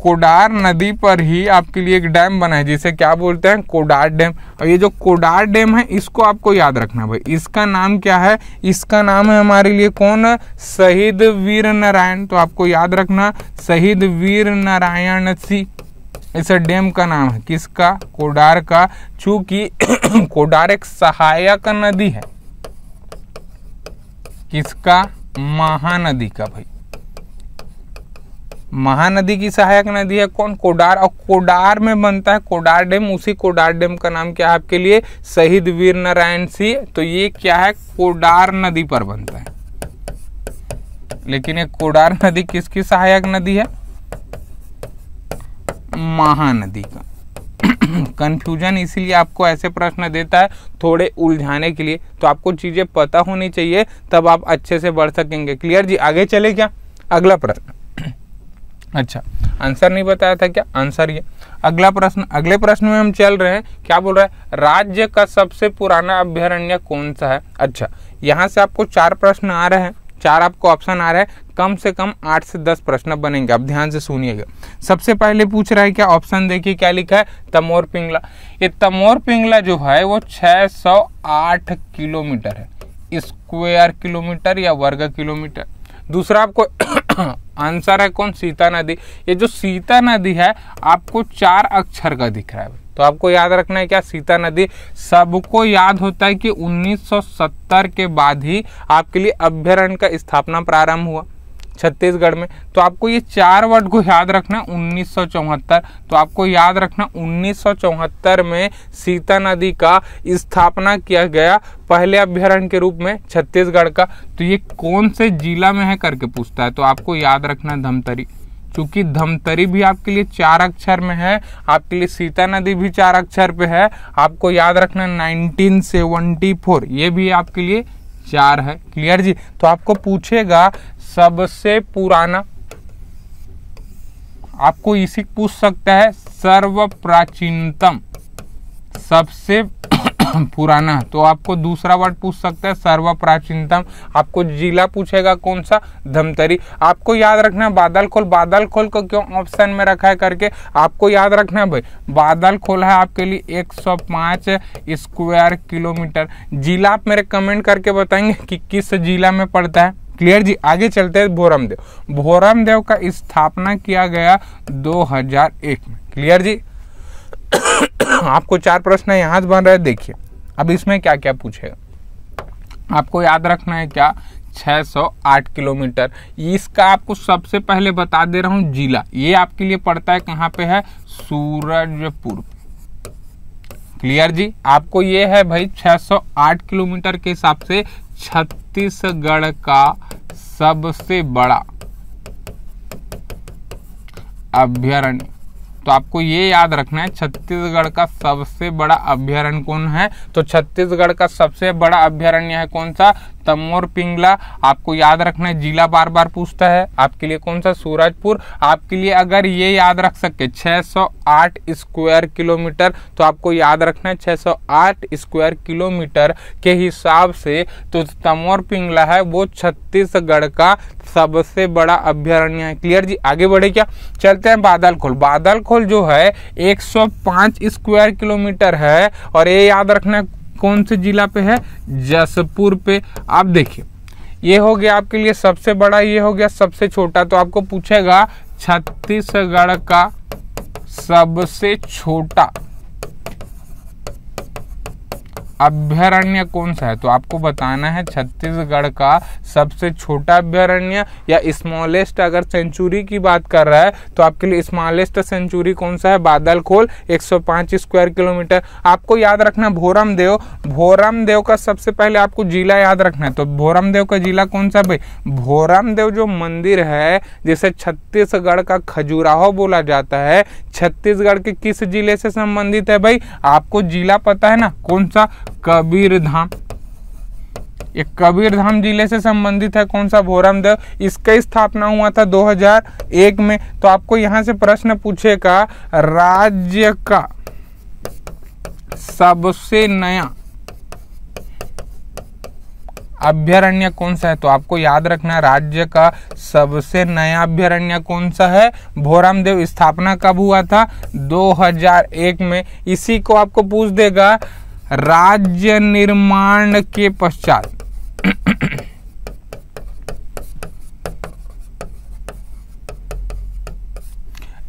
कोडार नदी पर ही आपके लिए एक डैम बना है जिसे क्या बोलते हैं कोडार डैम और ये जो कोडार डैम है इसको आपको याद रखना भाई इसका नाम क्या है इसका नाम है हमारे लिए कौन शहीद वीर नारायण तो आपको याद रखना शहीद वीर नारायण सिंह इस डैम का नाम है किसका कोडार का चूंकि कोडार एक सहायक नदी है किसका महानदी का भाई महानदी की सहायक नदी है कौन कोडार और कोडार में बनता है कोडार डैम उसी कोडार डैम का नाम क्या है आपके लिए शहीद वीर नारायण सिंह तो ये क्या है कोडार नदी पर बनता है लेकिन ये कोडार नदी किसकी सहायक नदी है महानदी का कंफ्यूजन इसीलिए आपको ऐसे प्रश्न देता है थोड़े उलझाने के लिए तो आपको चीज़ें पता होनी चाहिए तब आप अच्छे से बढ़ सकेंगे क्लियर जी आगे चले क्या अगला प्रश्न अच्छा आंसर नहीं बताया था क्या आंसर ये अगला प्रश्न अगले प्रश्न में हम चल रहे हैं क्या बोल रहा है राज्य का सबसे पुराना अभ्यारण्य कौन सा है अच्छा यहाँ से आपको चार प्रश्न आ रहे हैं चार आपको ऑप्शन आ रहा है कम से कम आठ से दस प्रश्न बनेंगे अब ध्यान से सुनिएगा सबसे पहले पूछ रहा है क्या ऑप्शन देखिए क्या लिखा है तमोर पिंगला ये तमोर पिंगला जो है वो 608 किलोमीटर है स्क्वायर किलोमीटर या वर्ग किलोमीटर दूसरा आपको आंसर है कौन सीता नदी ये जो सीता नदी है आपको चार अक्षर का दिख रहा है तो आपको याद रखना है क्या सीता नदी सबको याद होता है कि 1970 के बाद ही आपके लिए अभ्यारण्य का स्थापना प्रारंभ हुआ छत्तीसगढ़ में तो आपको ये चार वर्ड को याद रखना उन्नीस तो आपको याद रखना उन्नीस में सीता नदी का स्थापना किया गया पहले अभ्यारण्य के रूप में छत्तीसगढ़ का तो ये कौन से जिला में है करके पूछता है तो आपको याद रखना धमतरी क्योंकि धमतरी भी आपके लिए चार अक्षर में है आपके लिए सीता नदी भी चार अक्षर पे है आपको याद रखना नाइनटीन फोर ये भी आपके लिए चार है क्लियर जी तो आपको पूछेगा सबसे पुराना आपको इसी पूछ सकता है सर्व प्राचीनतम सबसे पुराना तो आपको दूसरा वर्ड पूछ सकता है सर्व प्राचीनतम आपको जिला पूछेगा कौन सा धमतरी आपको याद रखना है बादल खोल बादल खोल को क्यों ऑप्शन में रखा है करके आपको याद रखना है भाई बादल खोल है आपके लिए 105 स्क्वायर किलोमीटर जिला आप मेरे कमेंट करके बताएंगे कि किस जिला में पड़ता है क्लियर जी आगे चलते हैं भोरमदेव भोरमदेव का स्थापना किया गया 2001 में क्लियर जी आपको चार प्रश्न यहाँ बन रहे देखिए अब इसमें क्या क्या पूछेगा आपको याद रखना है क्या 608 किलोमीटर इसका आपको सबसे पहले बता दे रहा हूं जिला ये आपके लिए पड़ता है कहाँ पे है सूरजपुर क्लियर जी आपको ये है भाई 608 किलोमीटर के हिसाब से छत्तीसगढ़ का सबसे बड़ा अभ्यारण्य तो आपको ये याद रखना है छत्तीसगढ़ का सबसे बड़ा अभ्यारण्य कौन है तो छत्तीसगढ़ का सबसे बड़ा अभ्यारण्य है कौन सा तमोर पिंगला आपको याद रखना है जिला बार बार पूछता है आपके लिए कौन सा सूरजपुर आपके लिए अगर ये याद रख सके 608 स्क्वायर किलोमीटर तो आपको याद रखना है 608 स्क्वायर किलोमीटर के हिसाब से तो तमोर पिंगला है वो छत्तीसगढ़ का सबसे बड़ा अभ्यारण्य है क्लियर जी आगे बढ़े क्या चलते हैं बादल खोल बादल खोल जो है 105 स्क्वायर किलोमीटर है और ये याद रखना है कौन से जिला पे है जसपुर पे आप देखिए ये हो गया आपके लिए सबसे बड़ा ये हो गया सबसे छोटा तो आपको पूछेगा छत्तीसगढ़ का सबसे छोटा अभ्यारण्य कौन सा है तो आपको बताना है छत्तीसगढ़ का सबसे छोटा अभ्यारण्य या स्मॉलेस्ट अगर सेंचुरी की बात कर रहा है तो आपके लिए स्मॉलेस्ट सेंचुरी कौन सा है बादल खोल 105 स्क्वायर किलोमीटर आपको याद रखना भोरम देव भोरम देव का सबसे पहले आपको जिला याद रखना है तो भोरम देव का जिला कौन सा भाई भोरम देव जो मंदिर है जिसे छत्तीसगढ़ का खजुराहो बोला जाता है छत्तीसगढ़ के किस जिले से संबंधित है भाई आपको जिला पता है ना कौन सा कबीरधाम ये कबीरधाम जिले से संबंधित है कौन सा भोराम देव इसका स्थापना हुआ था 2001 में तो आपको यहां से प्रश्न पूछेगा राज्य का सबसे नया अभ्यारण्य कौन सा है तो आपको याद रखना है राज्य का सबसे नया अभ्यारण्य कौन सा है भोरामदेव स्थापना कब हुआ था 2001 में इसी को आपको पूछ देगा राज्य निर्माण के पश्चात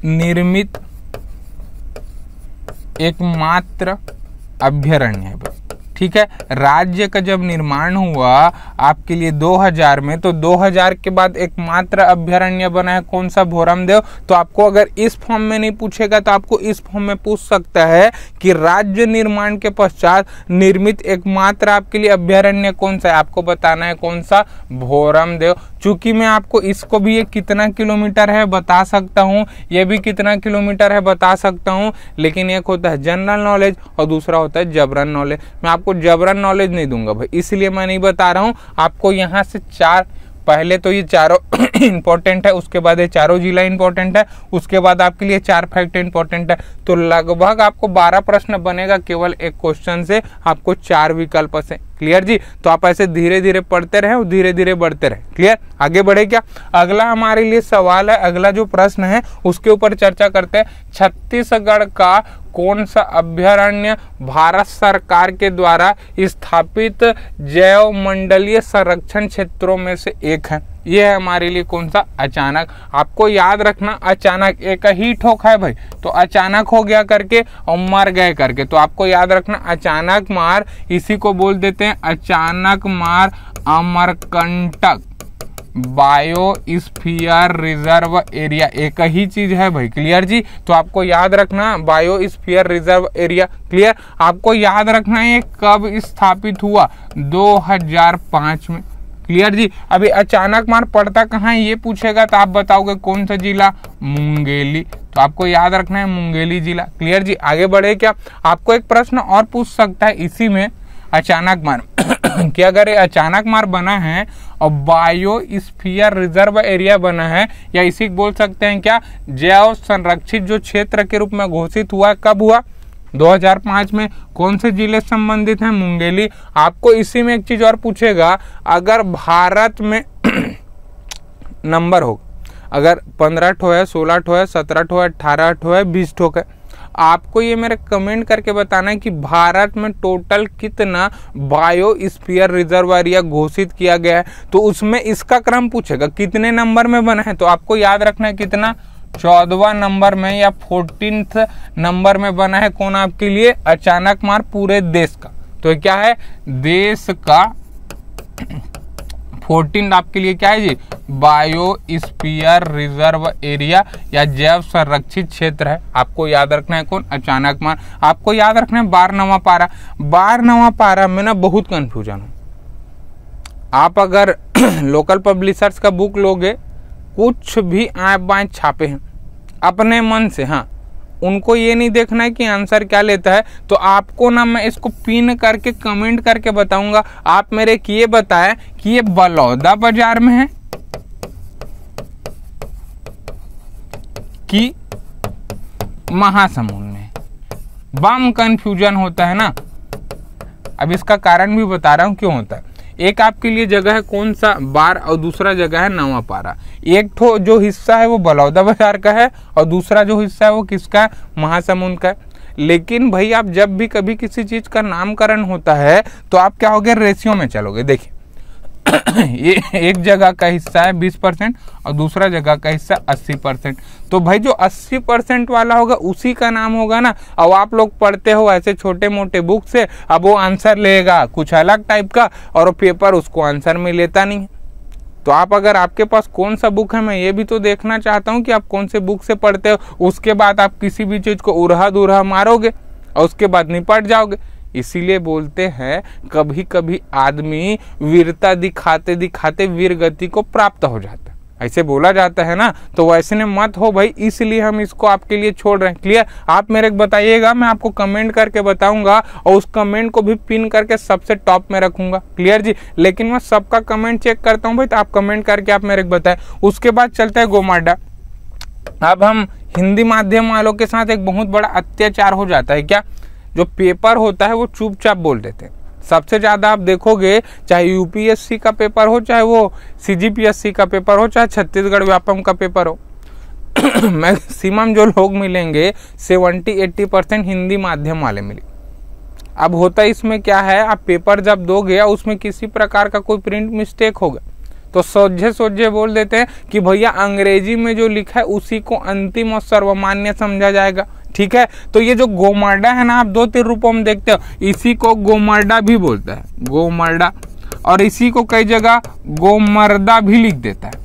निर्मित एकमात्र अभ्यारण्य है ठीक है राज्य का जब निर्माण हुआ आपके लिए 2000 में तो 2000 के बाद एकमात्र अभ्यारण्य बना है कौन सा भोरमदेव तो आपको अगर इस फॉर्म में नहीं पूछेगा तो आपको इस फॉर्म में पूछ सकता है कि राज्य निर्माण के पश्चात निर्मित एकमात्र आपके लिए अभ्यारण्य कौन सा है आपको बताना है कौन सा भोरमदेव चूंकि मैं आपको इसको भी ये कितना किलोमीटर है बता सकता हूँ ये भी कितना किलोमीटर है बता सकता हूँ लेकिन एक होता है जनरल नॉलेज और दूसरा होता है जबरन नॉलेज मैं आपको आपको जबरन नॉलेज नहीं दूंगा भाई इसलिए मैं नहीं बता रहा हूँ आपको यहाँ से चार पहले तो ये चारों इंपॉर्टेंट है उसके बाद ये चारों जिला इंपॉर्टेंट है उसके बाद आपके लिए चार फैक्ट इंपॉर्टेंट है तो लगभग आपको बारह प्रश्न बनेगा केवल एक क्वेश्चन से आपको चार विकल्प से क्लियर जी तो आप ऐसे धीरे धीरे पढ़ते रहे और धीरे धीरे बढ़ते रहे क्लियर आगे बढ़े क्या अगला हमारे लिए सवाल है अगला जो प्रश्न है उसके ऊपर चर्चा करते हैं छत्तीसगढ़ का कौन सा अभ्यारण्य भारत सरकार के द्वारा स्थापित जैव मंडलीय संरक्षण क्षेत्रों में से एक है ये है हमारे लिए कौन सा अचानक आपको याद रखना अचानक एक ही ठोक है भाई तो अचानक हो गया करके और मर गए करके तो आपको याद रखना अचानक मार इसी को बोल देते हैं अचानक मार अमरकंटक बायोस्फीयर रिजर्व एरिया एक ही चीज है भाई क्लियर जी तो आपको याद रखना बायोस्फीयर रिजर्व एरिया क्लियर आपको याद रखना ये कब स्थापित हुआ 2005 में क्लियर जी अभी अचानक मार पड़ता कहाँ है ये पूछेगा तो आप बताओगे कौन सा जिला मुंगेली तो आपको याद रखना है मुंगेली जिला क्लियर जी आगे बढ़े क्या आपको एक प्रश्न और पूछ सकता है इसी में अचानक मार कि अगर ये अचानक मार बना है और बायोस्फीयर रिजर्व एरिया बना है या इसी बोल सकते हैं क्या जैव संरक्षित जो क्षेत्र के रूप में घोषित हुआ कब हुआ 2005 में कौन से जिले संबंधित हैं मुंगेली आपको इसी में एक चीज और पूछेगा अगर भारत में नंबर हो अगर पंद्रह ठो है सोलह ठो है सत्रह ठो है अट्ठारह ठो है बीस ठो है आपको ये मेरे कमेंट करके बताना है कि भारत में टोटल कितना बायो स्पियर रिजर्व एरिया घोषित किया गया है तो उसमें इसका क्रम पूछेगा कितने नंबर में बना है तो आपको याद रखना है कितना चौदवा नंबर में या फोर्टीन नंबर में बना है कौन आपके लिए अचानक मार पूरे देश का तो क्या है देश का फोर्टीन आपके लिए क्या है जी बायो रिजर्व एरिया या जैव संरक्षित क्षेत्र है आपको याद रखना है कौन अचानक मार आपको याद रखना है बारनवा पारा बारनवा पारा में ना बहुत कंफ्यूजन हो आप अगर लोकल पब्लिशर्स का बुक लोगे कुछ भी आए बाएँ छापे हैं अपने मन से हाँ उनको ये नहीं देखना है कि आंसर क्या लेता है तो आपको ना मैं इसको पिन करके कमेंट करके बताऊंगा आप मेरे कि ये बताए कि ये बलौदा बाजार में है कि महासमुंद में बम कंफ्यूजन होता है ना अब इसका कारण भी बता रहा हूं क्यों होता है एक आपके लिए जगह है कौन सा बार और दूसरा जगह है नवापारा एक ठो जो हिस्सा है वो बलौदा बाजार का है और दूसरा जो हिस्सा है वो किसका है महासमुंद का है लेकिन भाई आप जब भी कभी किसी चीज़ का नामकरण होता है तो आप क्या हो गया रेशियो में चलोगे देखिए ये एक जगह का हिस्सा है 20 परसेंट और दूसरा जगह का हिस्सा 80 परसेंट तो भाई जो 80 परसेंट वाला होगा उसी का नाम होगा ना अब आप लोग पढ़ते हो ऐसे छोटे मोटे बुक से अब वो आंसर लेगा कुछ अलग टाइप का और वो पेपर उसको आंसर में लेता नहीं है तो आप अगर आपके पास कौन सा बुक है मैं ये भी तो देखना चाहता हूँ कि आप कौन से बुक से पढ़ते हो उसके बाद आप किसी भी चीज़ को उड़हा दुरहा मारोगे और उसके बाद निपट जाओगे इसीलिए बोलते हैं कभी कभी आदमी वीरता दिखाते दिखाते वीर गति को प्राप्त हो जाता है ऐसे बोला जाता है ना तो वैसे ने मत हो भाई इसलिए हम इसको आपके लिए छोड़ रहे हैं क्लियर आप मेरे को बताइएगा मैं आपको कमेंट करके बताऊंगा और उस कमेंट को भी पिन करके सबसे टॉप में रखूंगा क्लियर जी लेकिन मैं सबका कमेंट चेक करता हूँ भाई तो आप कमेंट करके आप मेरे को बताएं उसके बाद चलते हैं गोमाडा अब हम हिंदी माध्यम वालों के साथ एक बहुत बड़ा अत्याचार हो जाता है क्या जो पेपर होता है वो चुपचाप बोल देते हैं सबसे ज़्यादा आप देखोगे चाहे यूपीएससी का पेपर हो चाहे वो सीजीपीएससी का पेपर हो चाहे छत्तीसगढ़ व्यापम का पेपर हो मैक्सिमम जो लोग मिलेंगे सेवेंटी एट्टी परसेंट हिंदी माध्यम वाले मिले अब होता इसमें क्या है आप पेपर जब दोगे उसमें किसी प्रकार का कोई प्रिंट मिस्टेक होगा तो सोझे सोझे बोल देते हैं कि भैया अंग्रेजी में जो लिखा है उसी को अंतिम और सर्वमान्य समझा जाएगा ठीक है तो ये जो गोमर्डा है ना आप दो तीन रूपों में देखते हो इसी को गोमर्डा भी बोलता है गोमर्डा और इसी को कई जगह गोमर्दा भी लिख देता है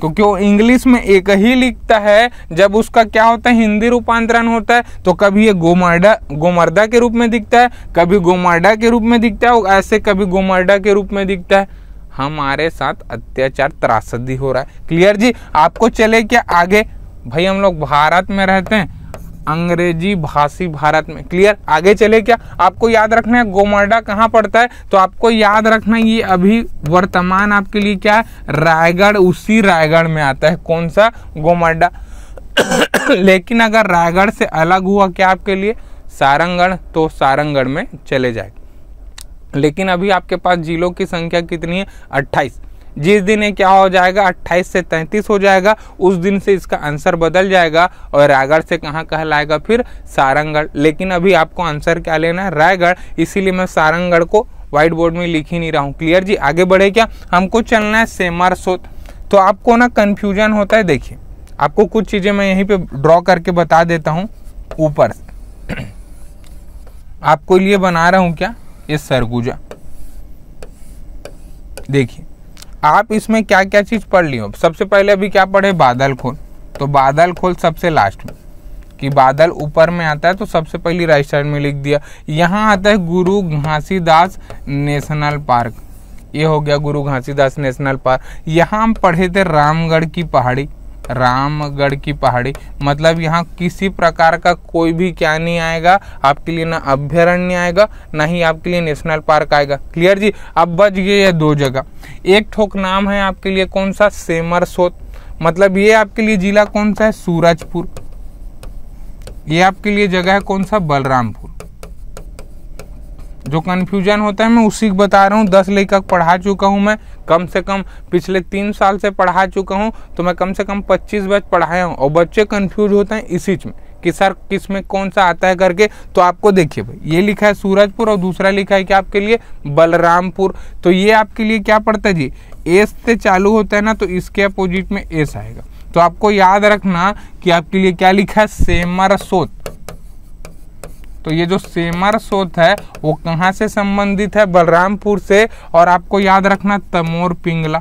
क्योंकि वो इंग्लिश में एक ही लिखता है जब उसका क्या होता है हिंदी रूपांतरण होता है तो कभी ये गोमर्डा गोमर्दा के रूप में दिखता है कभी गोमर्डा के रूप में दिखता है ऐसे कभी गोमर्डा के रूप में दिखता है हमारे साथ अत्याचार त्रासदी हो रहा है क्लियर जी आपको चले क्या आगे भाई हम लोग भारत में रहते हैं अंग्रेजी भाषी भारत में क्लियर आगे चले क्या आपको याद रखना है गोमरडा कहाँ पड़ता है तो आपको याद रखना ये अभी वर्तमान आपके लिए क्या है रायगढ़ उसी रायगढ़ में आता है कौन सा गोमरडा लेकिन अगर रायगढ़ से अलग हुआ क्या आपके लिए सारंगढ़ तो सारंगढ़ में चले जाए लेकिन अभी आपके पास जिलों की संख्या कितनी है अट्ठाईस जिस दिन ये क्या हो जाएगा 28 से 33 हो जाएगा उस दिन से इसका आंसर बदल जाएगा और रायगढ़ से कहाँ कहलाएगा फिर सारंगढ़ लेकिन अभी आपको आंसर क्या लेना है रायगढ़ इसीलिए मैं सारंगढ़ को व्हाइट बोर्ड में लिख ही नहीं रहा हूँ क्लियर जी आगे बढ़े क्या हमको चलना है सेमार सोत तो आपको ना कन्फ्यूजन होता है देखिए आपको कुछ चीज़ें मैं यहीं पे ड्रॉ करके बता देता हूँ ऊपर से आपको लिए बना रहा हूँ क्या ये सरगुजा देखिए आप इसमें क्या क्या चीज़ पढ़ ली हो सबसे पहले अभी क्या पढ़े बादल खोल तो बादल खोल सबसे लास्ट में कि बादल ऊपर में आता है तो सबसे पहली राइट साइड में लिख दिया यहाँ आता है गुरु घासीदास नेशनल पार्क ये हो गया गुरु घासीदास नेशनल पार्क यहाँ हम पढ़े थे रामगढ़ की पहाड़ी रामगढ़ की पहाड़ी मतलब यहाँ किसी प्रकार का कोई भी क्या नहीं आएगा आपके लिए ना अभ्यारण्य आएगा ना ही आपके लिए नेशनल पार्क आएगा क्लियर जी अब बच गए ये दो जगह एक ठोक नाम है आपके लिए कौन सा सेमर सोत मतलब ये आपके लिए जिला कौन सा है सूरजपुर ये आपके लिए जगह है कौन सा बलरामपुर जो कन्फ्यूजन होता है मैं उसी को बता रहा हूँ दस लेखक पढ़ा चुका हूँ मैं कम से कम पिछले तीन साल से पढ़ा चुका हूँ तो मैं कम से कम पच्चीस बैच पढ़ाया हूँ और बच्चे कन्फ्यूज होते हैं इसी में कि सर किस में कौन सा आता है करके तो आपको देखिए भाई ये लिखा है सूरजपुर और दूसरा लिखा है कि आपके लिए बलरामपुर तो ये आपके लिए क्या पड़ता है जी एस से चालू होता है ना तो इसके अपोजिट में एस आएगा तो आपको याद रखना कि आपके लिए क्या लिखा है सेमरसोत तो ये जो सेमर सोत है वो कहाँ से संबंधित है बलरामपुर से और आपको याद रखना तमोर पिंगला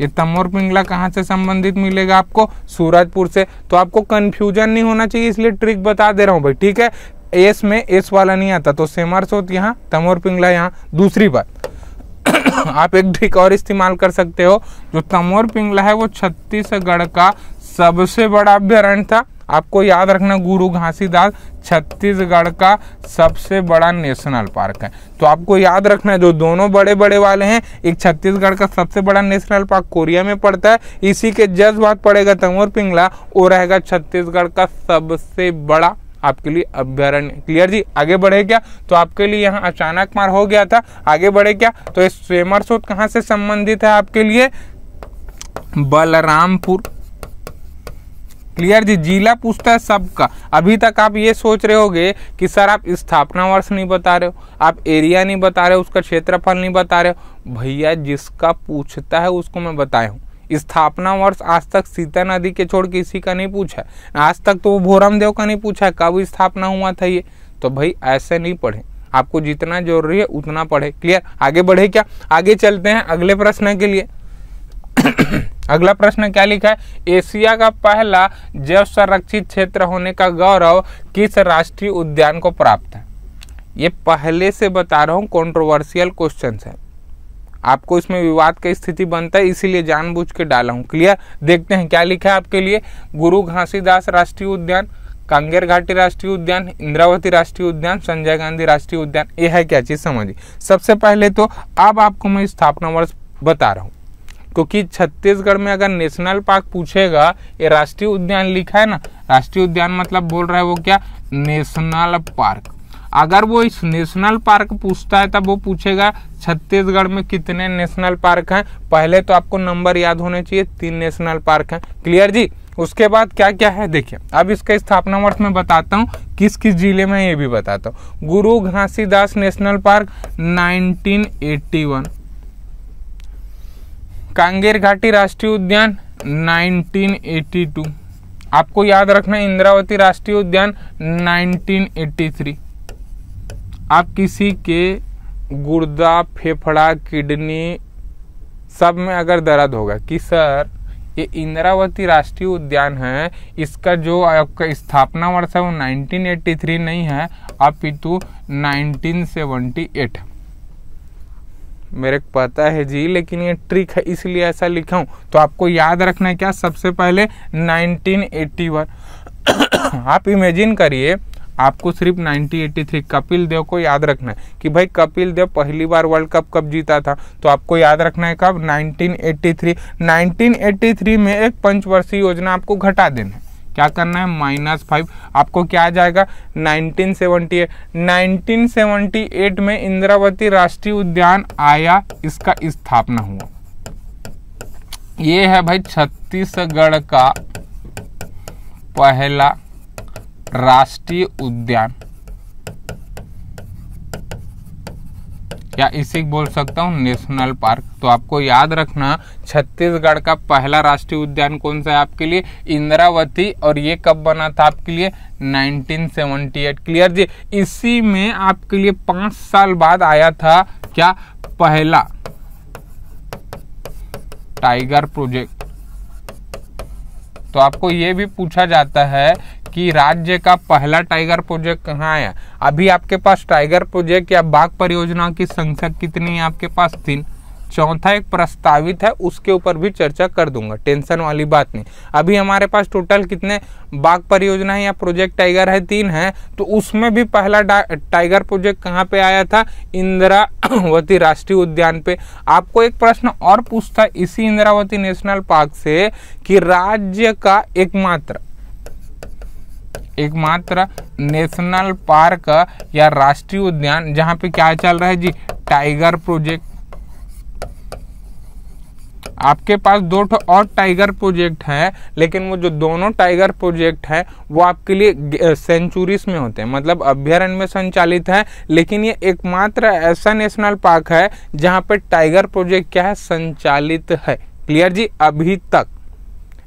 ये तमोर पिंगला कहाँ से संबंधित मिलेगा आपको सूरजपुर से तो आपको कंफ्यूजन नहीं होना चाहिए इसलिए ट्रिक बता दे रहा हूँ भाई ठीक है एस में एस वाला नहीं आता तो सेमर सोत यहाँ तमोर पिंगला यहाँ दूसरी बात आप एक ट्रिक और इस्तेमाल कर सकते हो जो तमोर पिंगला है वो छत्तीसगढ़ का सबसे बड़ा अभ्यारण्य था आपको याद रखना गुरु घासीदास छत्तीसगढ़ का सबसे बड़ा नेशनल पार्क है तो आपको याद रखना है जो दोनों बड़े बड़े वाले हैं एक छत्तीसगढ़ का सबसे बड़ा नेशनल पार्क कोरिया में पड़ता है इसी के जज बात पड़ेगा तंगोर पिंगला वो रहेगा छत्तीसगढ़ का सबसे बड़ा आपके लिए अभ्यारण्य क्लियर जी आगे बढ़े क्या तो आपके लिए यहाँ अचानक मार हो गया था आगे बढ़े क्या तो इस स्वेमर शोध कहाँ से संबंधित है आपके लिए बलरामपुर क्लियर जी जिला पूछता है सबका अभी तक आप ये सोच रहे होगे कि सर आप स्थापना वर्ष नहीं बता रहे हो आप एरिया नहीं बता रहे हो उसका क्षेत्रफल नहीं बता रहे हो भैया जिसका पूछता है उसको मैं बताया हूँ स्थापना वर्ष आज तक सीता नदी के छोड़ किसी का नहीं पूछा आज तक तो वो भोरम देव का नहीं पूछा कब स्थापना हुआ था ये तो भाई ऐसे नहीं पढ़े आपको जितना जरूरी है उतना पढ़े क्लियर आगे बढ़े क्या आगे चलते हैं अगले प्रश्न के लिए अगला प्रश्न क्या लिखा है एशिया का पहला जैव संरक्षित क्षेत्र होने का गौरव किस राष्ट्रीय उद्यान को प्राप्त है ये पहले से बता रहा हूँ कॉन्ट्रोवर्सियल क्वेश्चन है आपको इसमें विवाद की स्थिति बनता है इसीलिए जानबूझ के डाला हूँ क्लियर देखते हैं क्या लिखा है आपके लिए गुरु घासीदास राष्ट्रीय उद्यान कांगेर घाटी राष्ट्रीय उद्यान इंद्रावती राष्ट्रीय उद्यान संजय गांधी राष्ट्रीय उद्यान यह है क्या चीज़ समझिए सबसे पहले तो अब आपको मैं स्थापना वर्ष बता रहा हूँ क्योंकि छत्तीसगढ़ में अगर नेशनल पार्क पूछेगा ये राष्ट्रीय उद्यान लिखा है ना राष्ट्रीय उद्यान मतलब बोल रहा है वो क्या नेशनल पार्क अगर वो इस नेशनल पार्क पूछता है तब वो पूछेगा छत्तीसगढ़ में कितने नेशनल पार्क हैं पहले तो आपको नंबर याद होने चाहिए तीन नेशनल पार्क हैं क्लियर जी उसके बाद क्या क्या है देखिए अब इसका स्थापना वर्ष में बताता हूँ किस किस जिले में ये भी बताता हूँ गुरु घासीदास नेशनल पार्क 1981 कांगेर घाटी राष्ट्रीय उद्यान 1982 आपको याद रखना इंद्रावती राष्ट्रीय उद्यान 1983 आप किसी के गुर्दा फेफड़ा किडनी सब में अगर दर्द होगा कि सर ये इंद्रावती राष्ट्रीय उद्यान है इसका जो आपका स्थापना वर्ष है वो 1983 नहीं है अपितु 1978 मेरे को पता है जी लेकिन ये ट्रिक है इसलिए ऐसा लिखा हूँ तो आपको याद रखना है क्या सबसे पहले 1981 आप इमेजिन करिए आपको सिर्फ 1983 कपिल देव को याद रखना है कि भाई कपिल देव पहली बार वर्ल्ड कप कब जीता था तो आपको याद रखना है कब 1983 1983 में एक पंचवर्षीय योजना आपको घटा देना है क्या करना है माइनस फाइव आपको क्या आ जाएगा 1978 1978 में इंद्रावती राष्ट्रीय उद्यान आया इसका स्थापना हुआ ये है भाई छत्तीसगढ़ का पहला राष्ट्रीय उद्यान या इसे बोल सकता हूँ नेशनल पार्क तो आपको याद रखना छत्तीसगढ़ का पहला राष्ट्रीय उद्यान कौन सा है आपके लिए इंदिरावती और ये कब बना था आपके लिए 1978 क्लियर जी इसी में आपके लिए पांच साल बाद आया था क्या पहला टाइगर प्रोजेक्ट तो आपको ये भी पूछा जाता है कि राज्य का पहला टाइगर प्रोजेक्ट कहाँ आया अभी आपके पास टाइगर प्रोजेक्ट या बाघ परियोजना की संख्या कितनी है आपके पास तीन चौथा एक प्रस्तावित है उसके ऊपर भी चर्चा कर दूंगा टेंशन वाली बात नहीं अभी हमारे पास टोटल कितने बाघ परियोजना या प्रोजेक्ट टाइगर है तीन है तो उसमें भी पहला टाइगर प्रोजेक्ट कहाँ पे आया था इंदिरावती राष्ट्रीय उद्यान पे आपको एक प्रश्न और पूछता इसी इंदिरावती नेशनल पार्क से कि राज्य का एकमात्र एकमात्र नेशनल पार्क या राष्ट्रीय उद्यान जहां पे क्या चल रहा है जी टाइगर प्रोजेक्ट आपके पास दो और टाइगर प्रोजेक्ट है लेकिन वो जो दोनों टाइगर प्रोजेक्ट है वो आपके लिए सेंचुरीज में होते हैं मतलब अभ्यारण्य में संचालित है लेकिन ये एकमात्र ऐसा नेशनल पार्क है जहां पे टाइगर प्रोजेक्ट क्या है संचालित है क्लियर जी अभी तक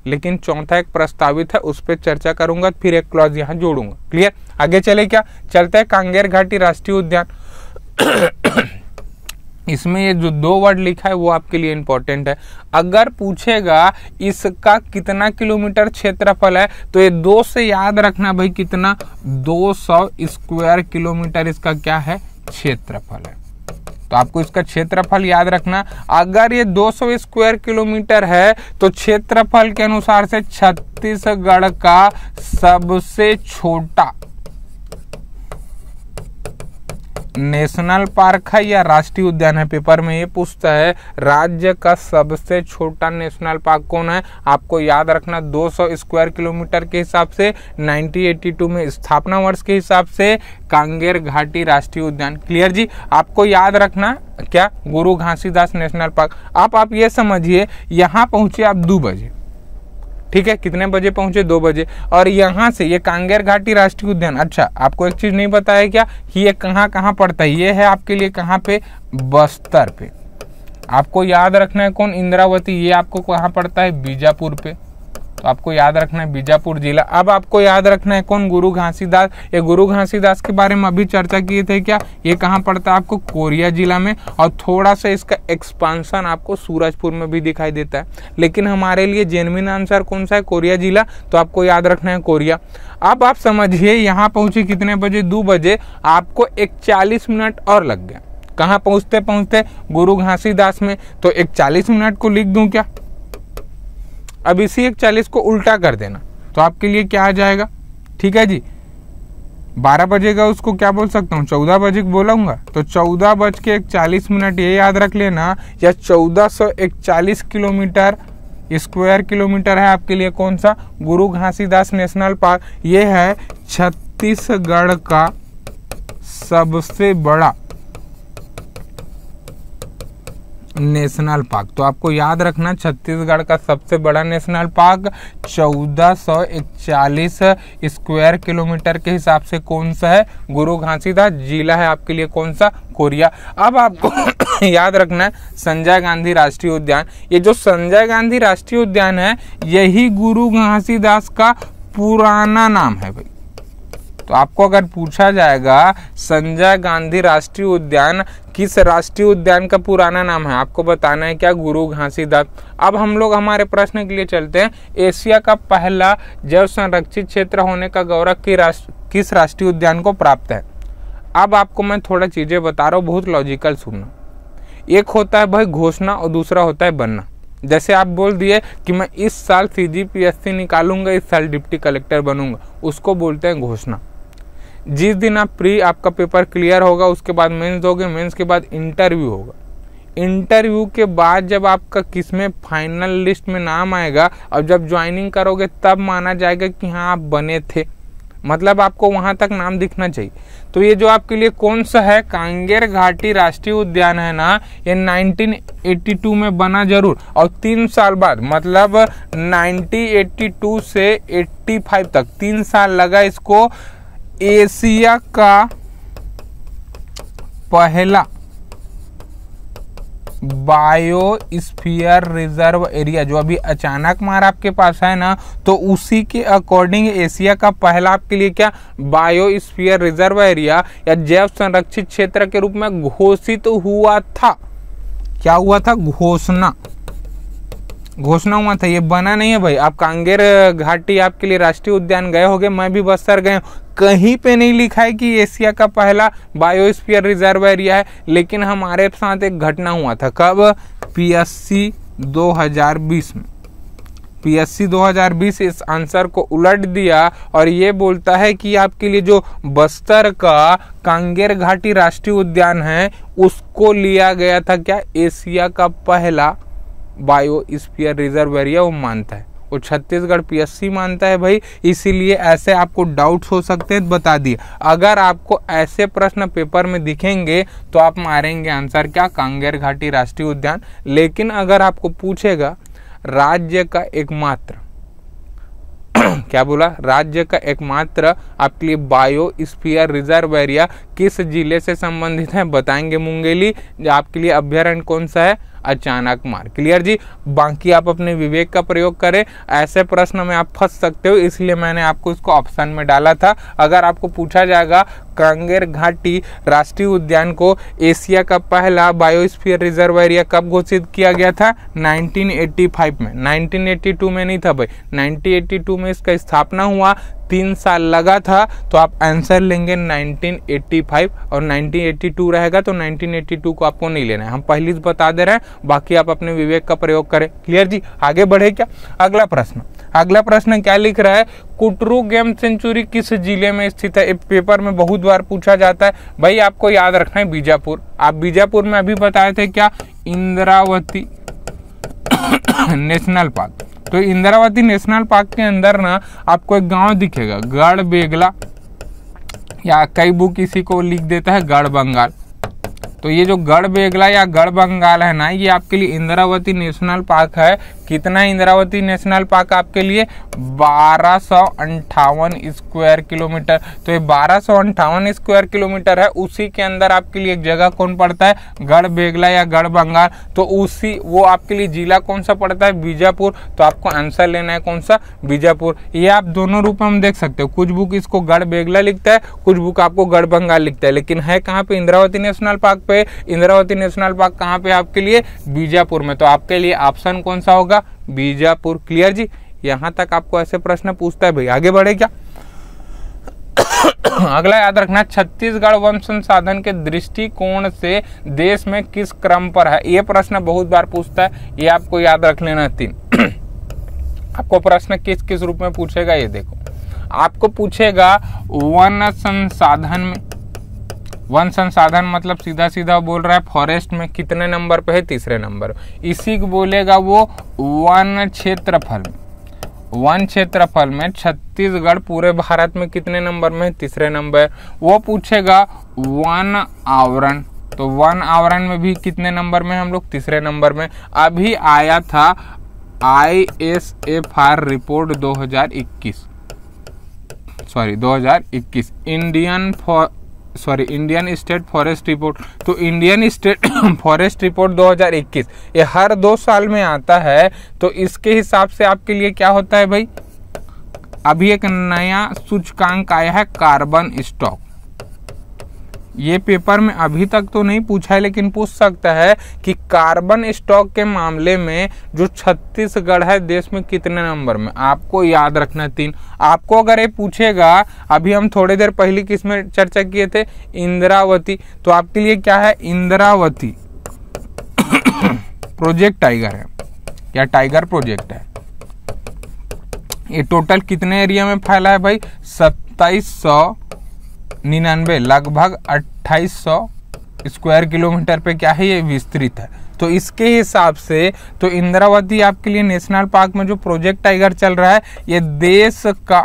लेकिन चौथा एक प्रस्तावित है उस पर चर्चा करूंगा फिर एक क्लॉज यहाँ जोड़ूंगा क्लियर आगे चले क्या चलते हैं कांगेर घाटी राष्ट्रीय उद्यान इसमें ये जो दो वर्ड लिखा है वो आपके लिए इंपॉर्टेंट है अगर पूछेगा इसका कितना किलोमीटर क्षेत्रफल है तो ये दो से याद रखना भाई कितना 200 स्क्वायर किलोमीटर इसका क्या है क्षेत्रफल है तो आपको इसका क्षेत्रफल याद रखना अगर ये 200 स्क्वायर किलोमीटर है तो क्षेत्रफल के अनुसार से छत्तीसगढ़ का सबसे छोटा नेशनल पार्क है या राष्ट्रीय उद्यान है पेपर में ये पूछता है राज्य का सबसे छोटा नेशनल पार्क कौन है आपको याद रखना 200 स्क्वायर किलोमीटर के हिसाब से 1982 में स्थापना वर्ष के हिसाब से कांगेर घाटी राष्ट्रीय उद्यान क्लियर जी आपको याद रखना क्या गुरु घासीदास नेशनल पार्क आप आप ये समझिए यहाँ पहुँचे आप दो बजे ठीक है कितने बजे पहुंचे दो बजे और यहाँ से ये कांगेर घाटी राष्ट्रीय उद्यान अच्छा आपको एक चीज़ नहीं पता है क्या कि ये कहाँ कहाँ पड़ता है ये है आपके लिए कहाँ पे बस्तर पे आपको याद रखना है कौन इंद्रावती ये आपको कहाँ पड़ता है बीजापुर पे आपको याद रखना है बीजापुर जिला अब आपको याद रखना है कौन गुरु घासीदास ये गुरु घासीदास के बारे में अभी चर्चा किए थे क्या ये कहाँ पड़ता है आपको कोरिया जिला में और थोड़ा सा इसका एक्सपांसन आपको सूरजपुर में भी दिखाई देता है लेकिन हमारे लिए जेनविन आंसर कौन सा है कोरिया जिला तो आपको याद रखना है कोरिया अब आप समझिए यहाँ पहुंचे कितने बजे दो बजे आपको एक चालीस मिनट और लग गया कहाँ पहुँचते पहुँचते गुरु घासीदास में तो एक चालीस मिनट को लिख दूँ क्या अब इसी एक चालीस को उल्टा कर देना तो आपके लिए क्या आ जाएगा ठीक है जी बारह बजे का उसको क्या बोल सकता हूँ चौदह बजे बोलाऊंगा तो चौदह बज के एक चालीस मिनट ये याद रख लेना या चौदह सौ एक चालीस किलोमीटर स्क्वायर किलोमीटर है आपके लिए कौन सा गुरु घासीदास नेशनल पार्क ये है छत्तीसगढ़ का सबसे बड़ा नेशनल पार्क तो आपको याद रखना छत्तीसगढ़ का सबसे बड़ा नेशनल पार्क चौदह स्क्वायर किलोमीटर के हिसाब से कौन सा है गुरु घासीदास जिला है आपके लिए कौन सा कोरिया अब आपको याद रखना है संजय गांधी राष्ट्रीय उद्यान ये जो संजय गांधी राष्ट्रीय उद्यान है यही गुरु घासीदास का पुराना नाम है भाई तो आपको अगर पूछा जाएगा संजय गांधी राष्ट्रीय उद्यान किस राष्ट्रीय उद्यान का पुराना नाम है आपको बताना है क्या गुरु घासी दत्त अब हम लोग हमारे प्रश्न के लिए चलते हैं एशिया का पहला जैव संरक्षित क्षेत्र होने का गौरव की राष्ट्र किस राष्ट्रीय उद्यान को प्राप्त है अब आपको मैं थोड़ा चीज़ें बता रहा हूँ बहुत लॉजिकल सुनना एक होता है भाई घोषणा और दूसरा होता है बनना जैसे आप बोल दिए कि मैं इस साल सी जी पी एस सी निकालूंगा इस साल डिप्टी कलेक्टर बनूंगा उसको बोलते हैं घोषणा जिस दिन आप प्री आपका पेपर क्लियर होगा उसके बाद मेंस दोगे मेंस के बाद इंटरव्यू होगा इंटरव्यू के बाद जब आपका किस में फाइनल लिस्ट में नाम आएगा और जब ज्वाइनिंग करोगे तब माना जाएगा कि हाँ आप बने थे मतलब आपको वहाँ तक नाम दिखना चाहिए तो ये जो आपके लिए कौन सा है कांगेर घाटी राष्ट्रीय उद्यान है ना ये 1982 में बना जरूर और तीन साल बाद मतलब 1982 से 85 तक तीन साल लगा इसको एशिया का पहला बायोस्फीयर रिजर्व एरिया जो अभी अचानक मार आपके पास है ना तो उसी के अकॉर्डिंग एशिया का पहला आपके लिए क्या बायोस्फीयर रिजर्व एरिया या जैव संरक्षित क्षेत्र के रूप में घोषित हुआ था क्या हुआ था घोषणा घोषणा हुआ था ये बना नहीं है भाई आप कांगेर घाटी आपके लिए राष्ट्रीय उद्यान गए होंगे मैं भी बस्तर गए कहीं पे नहीं लिखा है कि एशिया का पहला बायोस्फीयर रिजर्व एरिया है लेकिन हमारे साथ एक घटना हुआ था कब पीएससी 2020 में पीएससी 2020 इस आंसर को उलट दिया और ये बोलता है कि आपके लिए जो बस्तर का कांगेर घाटी राष्ट्रीय उद्यान है उसको लिया गया था क्या एशिया का पहला बायो रिजर्व एरिया वो मानता है वो छत्तीसगढ़ पीएससी मानता है भाई इसीलिए ऐसे आपको डाउट्स हो सकते हैं बता दिए अगर आपको ऐसे प्रश्न पेपर में दिखेंगे तो आप मारेंगे आंसर क्या कांगेर घाटी राष्ट्रीय उद्यान लेकिन अगर आपको पूछेगा राज्य का एकमात्र क्या बोला राज्य का एकमात्र आपके लिए बायो स्पीयर रिजर्व एरिया किस जिले से संबंधित है बताएंगे मुंगेली आपके लिए अभ्यारण्य कौन सा है अचानक मार क्लियर जी बाकी आप अपने विवेक का प्रयोग करें ऐसे प्रश्न में आप फंस सकते हो इसलिए मैंने आपको इसको ऑप्शन में डाला था अगर आपको पूछा जाएगा कांगेर घाटी राष्ट्रीय उद्यान को एशिया का पहला बायोस्फीयर रिजर्व एरिया कब घोषित किया गया था 1985 में 1982 में नहीं था भाई 1982 में इसका स्थापना हुआ तीन साल लगा था तो आप आंसर लेंगे 1985 और 1982 रहेगा तो 1982 को आपको नहीं लेना है हम पहली से बता दे रहे हैं बाकी आप अपने विवेक का प्रयोग करें क्लियर जी आगे बढ़े क्या अगला प्रश्न अगला प्रश्न क्या लिख रहा है कुटरू गेम सेंचुरी किस जिले में स्थित है पेपर में बहुत बार पूछा जाता है भाई आपको याद रखना है बीजापुर आप बीजापुर में अभी बताए थे क्या इंद्रावती नेशनल पार्क तो इंद्रावती नेशनल पार्क के अंदर ना आपको एक गांव दिखेगा गढ़ बेगला या कई बुक इसी को लिख देता है गढ़ बंगाल तो ये जो गढ़ बेगला या गढ़ बंगाल है ना ये आपके लिए इंद्रावती नेशनल पार्क है कितना इंद्रावती नेशनल पार्क आपके लिए बारह स्क्वायर किलोमीटर तो ये बारह स्क्वायर किलोमीटर है उसी के अंदर आपके लिए एक जगह कौन पड़ता है गढ़ बेगला या गढ़ बंगाल तो उसी वो आपके लिए जिला कौन सा पड़ता है बीजापुर तो आपको आंसर लेना है कौन सा बीजापुर ये आप दोनों रूप में हम देख सकते हो कुछ बुक इसको गढ़ बेगला लिखता है कुछ बुक आपको गढ़ बंगाल लिखता है लेकिन है कहाँ पे इंद्रावती नेशनल पार्क पे इंद्रावती नेशनल पार्क कहाँ पे आपके लिए बीजापुर में तो आपके लिए ऑप्शन कौन सा होगा होगा बीजापुर क्लियर जी यहाँ तक आपको ऐसे प्रश्न पूछता है भाई आगे बढ़े क्या अगला याद रखना छत्तीसगढ़ वन संसाधन के दृष्टिकोण से देश में किस क्रम पर है यह प्रश्न बहुत बार पूछता है ये आपको याद रख लेना तीन आपको प्रश्न किस किस रूप में पूछेगा ये देखो आपको पूछेगा वन संसाधन में वन संसाधन मतलब सीधा सीधा बोल रहा है फॉरेस्ट में कितने नंबर पे है तीसरे नंबर इसी को बोलेगा वो वन क्षेत्रफल वन क्षेत्रफल में छत्तीसगढ़ पूरे भारत में कितने नंबर में है तीसरे नंबर वो पूछेगा वन आवरण तो वन आवरण में भी कितने नंबर में हम लोग तीसरे नंबर में अभी आया था I S F R report 2021 sorry 2021 Indian for sorry Indian state forest report तो इंडियन स्टेट फॉरेस्ट रिपोर्ट 2021 ये हर दो साल में आता है तो इसके हिसाब से आपके लिए क्या होता है भाई अभी एक नया सूचकांक आया है कार्बन स्टॉक ये पेपर में अभी तक तो नहीं पूछा है लेकिन पूछ सकता है कि कार्बन स्टॉक के मामले में जो छत्तीसगढ़ है देश में कितने नंबर में आपको याद रखना तीन आपको अगर ये पूछेगा अभी हम थोड़ी देर पहले किस में चर्चा किए थे इंद्रावती तो आपके लिए क्या है इंद्रावती प्रोजेक्ट टाइगर है क्या टाइगर प्रोजेक्ट है ये टोटल कितने एरिया में फैला है भाई सत्ताईस सौ निन्यानवे लगभग अट्ठाईस स्क्वायर किलोमीटर पे क्या है ये विस्तृत है तो इसके हिसाब से तो इंद्रावती आपके लिए नेशनल पार्क में जो प्रोजेक्ट टाइगर चल रहा है ये देश का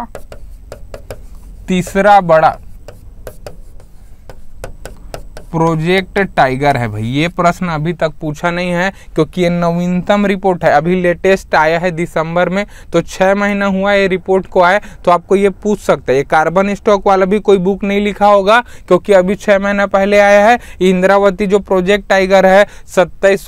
तीसरा बड़ा प्रोजेक्ट टाइगर है भाई ये प्रश्न अभी तक पूछा नहीं है क्योंकि ये नवीनतम रिपोर्ट है अभी लेटेस्ट आया है दिसंबर में तो छः महीना हुआ ये रिपोर्ट को आए तो आपको ये पूछ सकता है ये कार्बन स्टॉक वाला भी कोई बुक नहीं लिखा होगा क्योंकि अभी छः महीना पहले आया है इंद्रावती जो प्रोजेक्ट टाइगर है सत्ताईस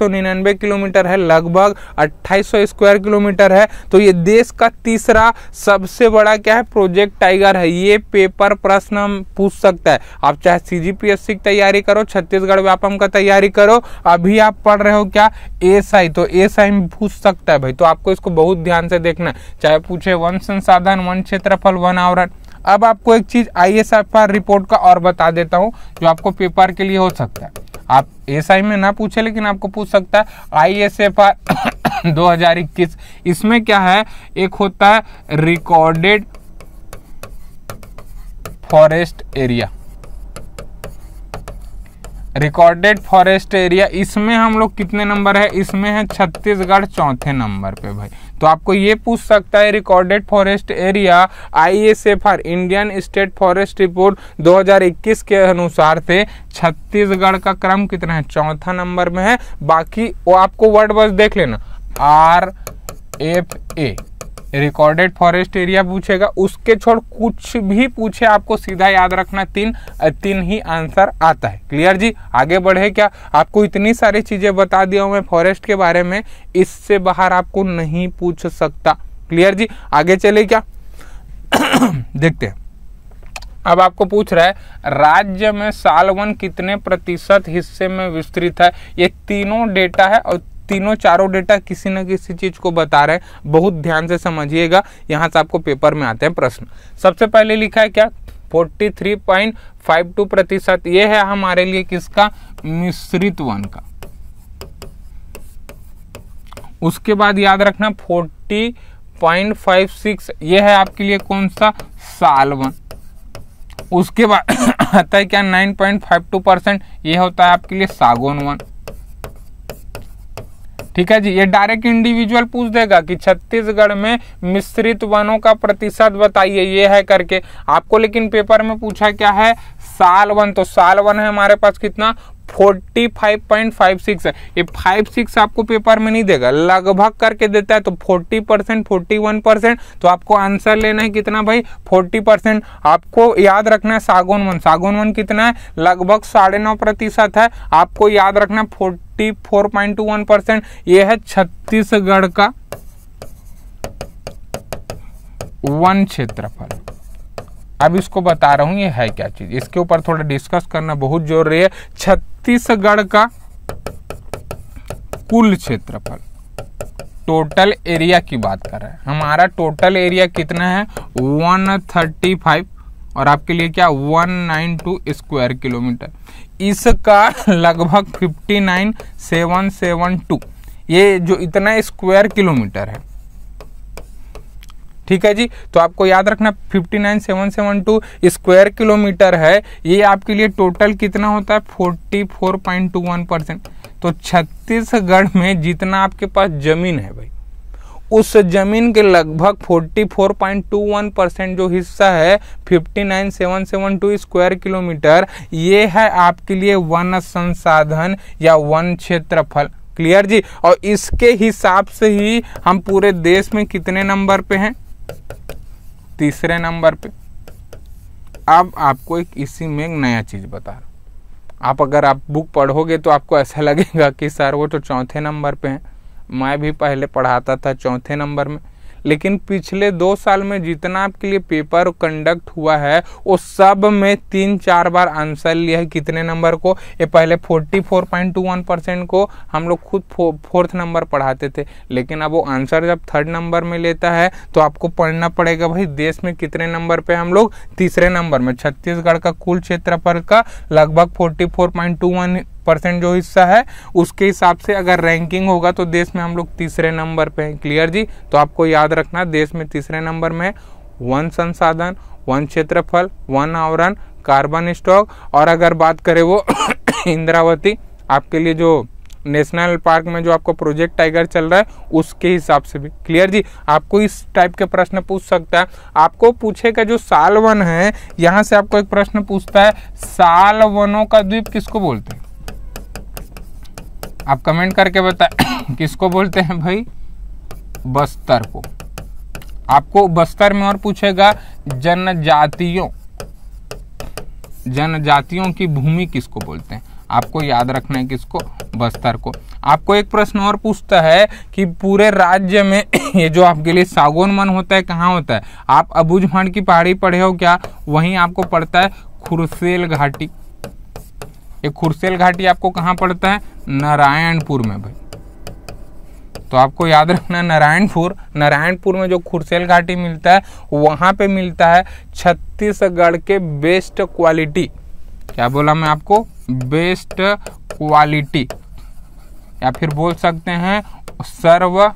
किलोमीटर है लगभग अट्ठाईस स्क्वायर किलोमीटर है तो ये देश का तीसरा सबसे बड़ा क्या है प्रोजेक्ट टाइगर है ये पेपर प्रश्न पूछ सकता है आप चाहे सी की तैयारी कर करो छत्तीसगढ़ व्यापम का तैयारी करो अभी आप पढ़ रहे हो क्या एस आई तो एस आई में पूछ सकता है भाई तो आपको इसको बहुत ध्यान से देखना चाहे पूछे वन संसाधन वन क्षेत्रफल वन आवरण अब आपको एक चीज I S F R report का और बता देता हूँ जो आपको पेपर के लिए हो सकता है आप एस आई में ना पूछे लेकिन आपको पूछ सकता है आई एस एफ आर दो हजार इक्कीस इसमें क्या है एक होता है recorded forest area recorded forest area इसमें हम लोग कितने नंबर है इसमें है छत्तीसगढ़ चौथे नंबर पे भाई तो आपको ये पूछ सकता है recorded forest area I S F R Indian state forest report 2021 के अनुसार से छत्तीसगढ़ का क्रम कितना है चौथा नंबर में है बाकी वो आपको वर्ड बस देख लेना R F A recorded forest area पूछेगा उसके छोड़ कुछ भी पूछे आपको सीधा याद रखना तीन तीन ही आंसर आता है क्लियर जी आगे बढ़े क्या आपको इतनी सारी चीज़ें बता दिया हूं मैं फॉरेस्ट के बारे में इससे बाहर आपको नहीं पूछ सकता क्लियर जी आगे चले क्या देखते हैं अब आपको पूछ रहा है राज्य में साल वन कितने प्रतिशत हिस्से में विस्तृत है ये तीनों डेटा है और तीनों चारों डेटा किसी न किसी चीज को बता रहे हैं बहुत ध्यान से समझिएगा यहां से आपको पेपर में आते हैं प्रश्न सबसे पहले लिखा है क्या 43.52 प्रतिशत ये है हमारे लिए किसका मिश्रित वन का उसके बाद याद रखना 40.56 ये है आपके लिए कौन सा साल वन उसके बाद आता है क्या 9.52 परसेंट यह होता है आपके लिए सागोन वन ठीक है जी ये डायरेक्ट इंडिविजुअल पूछ देगा कि छत्तीसगढ़ में मिश्रित वनों का प्रतिशत बताइए ये है करके आपको लेकिन पेपर में पूछा क्या है साल वन तो साल वन है हमारे पास कितना 45.56 है ये 56 आपको पेपर में नहीं देगा लगभग करके देता है तो 40 परसेंट फोर्टी परसेंट तो आपको आंसर लेना है कितना भाई 40 परसेंट आपको याद रखना है सागोन वन सागोन वन कितना है लगभग साढ़े नौ प्रतिशत है आपको याद रखना है forty four point two one percent ये है छत्तीसगढ़ का वन क्षेत्रफल अब इसको बता रहा हूं ये है क्या चीज़ इसके ऊपर थोड़ा डिस्कस करना बहुत जरूरी है छत्तीस छत्तीसगढ़ का कुल क्षेत्रफल टोटल एरिया की बात कर रहे हैं हमारा टोटल एरिया कितना है 135 और आपके लिए क्या 192 स्क्वायर किलोमीटर इसका लगभग 59772 ये जो इतना स्क्वायर किलोमीटर है ठीक है जी तो आपको याद रखना 59772 स्क्वायर किलोमीटर है ये आपके लिए टोटल कितना होता है 44.21 परसेंट तो छत्तीसगढ़ में जितना आपके पास जमीन है भाई उस जमीन के लगभग 44.21 परसेंट जो हिस्सा है 59772 स्क्वायर किलोमीटर ये है आपके लिए वन संसाधन या वन क्षेत्रफल क्लियर जी और इसके हिसाब से ही हम पूरे देश में कितने नंबर पे हैं तीसरे नंबर पे अब आपको एक इसी में एक नया चीज़ बता रहा आप अगर आप बुक पढ़ोगे तो आपको ऐसा लगेगा कि सर वो तो चौथे नंबर पे हैं मैं भी पहले पढ़ाता था चौथे नंबर में लेकिन पिछले दो साल में जितना आपके लिए पेपर कंडक्ट हुआ है वो सब में तीन चार बार आंसर लिया है कितने नंबर को ये पहले 44.21 परसेंट को हम लोग खुद फो, फोर्थ नंबर पढ़ाते थे लेकिन अब वो आंसर जब थर्ड नंबर में लेता है तो आपको पढ़ना पड़ेगा भाई देश में कितने नंबर पे हम लोग तीसरे नंबर में छत्तीसगढ़ का कुल क्षेत्रफल का लगभग फोर्टी परसेंट जो हिस्सा है उसके हिसाब से अगर रैंकिंग होगा तो देश में हम लोग तीसरे नंबर पे हैं क्लियर जी तो आपको याद रखना देश में तीसरे नंबर में वन संसाधन वन क्षेत्रफल वन आवरण कार्बन स्टॉक और अगर बात करें वो इंद्रावती आपके लिए जो नेशनल पार्क में जो आपको प्रोजेक्ट टाइगर चल रहा है उसके हिसाब से भी क्लियर जी आपको इस टाइप के प्रश्न पूछ सकता है आपको पूछेगा जो साल वन है यहाँ से आपको एक प्रश्न पूछता है साल वनों का द्वीप किसको बोलते हैं आप कमेंट करके बताए किसको बोलते हैं भाई बस्तर को आपको बस्तर में और पूछेगा जनजातियों जनजातियों की भूमि किसको बोलते हैं आपको याद रखना है किसको बस्तर को आपको एक प्रश्न और पूछता है कि पूरे राज्य में ये जो आपके लिए सागौन मन होता है कहाँ होता है आप अबूझमाड़ की पहाड़ी पढ़े हो क्या वहीं आपको पड़ता है खुरसेल घाटी ये खुरसेल घाटी आपको कहाँ पड़ता है नारायणपुर में भाई तो आपको याद रखना नारायणपुर नारायणपुर में जो खुरसेल घाटी मिलता है वहाँ पे मिलता है छत्तीसगढ़ के बेस्ट क्वालिटी क्या बोला मैं आपको बेस्ट क्वालिटी या फिर बोल सकते हैं सर्व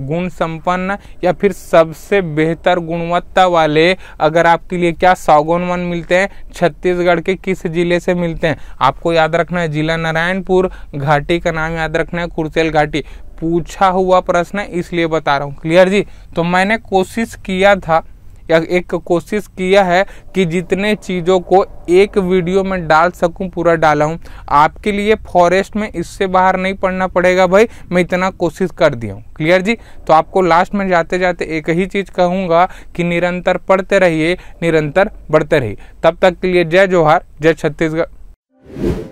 गुण संपन्न या फिर सबसे बेहतर गुणवत्ता वाले अगर आपके लिए क्या सागौन वन मिलते हैं छत्तीसगढ़ के किस जिले से मिलते हैं आपको याद रखना है जिला नारायणपुर घाटी का नाम याद रखना है कुर्सेल घाटी पूछा हुआ प्रश्न है इसलिए बता रहा हूँ क्लियर जी तो मैंने कोशिश किया था या एक कोशिश किया है कि जितने चीज़ों को एक वीडियो में डाल सकूं पूरा डाला हूं आपके लिए फॉरेस्ट में इससे बाहर नहीं पढ़ना पड़ेगा भाई मैं इतना कोशिश कर दिया हूं क्लियर जी तो आपको लास्ट में जाते जाते एक ही चीज़ कहूँगा कि निरंतर पढ़ते रहिए निरंतर बढ़ते रहिए तब तक के लिए जय जोहार जय छत्तीसगढ़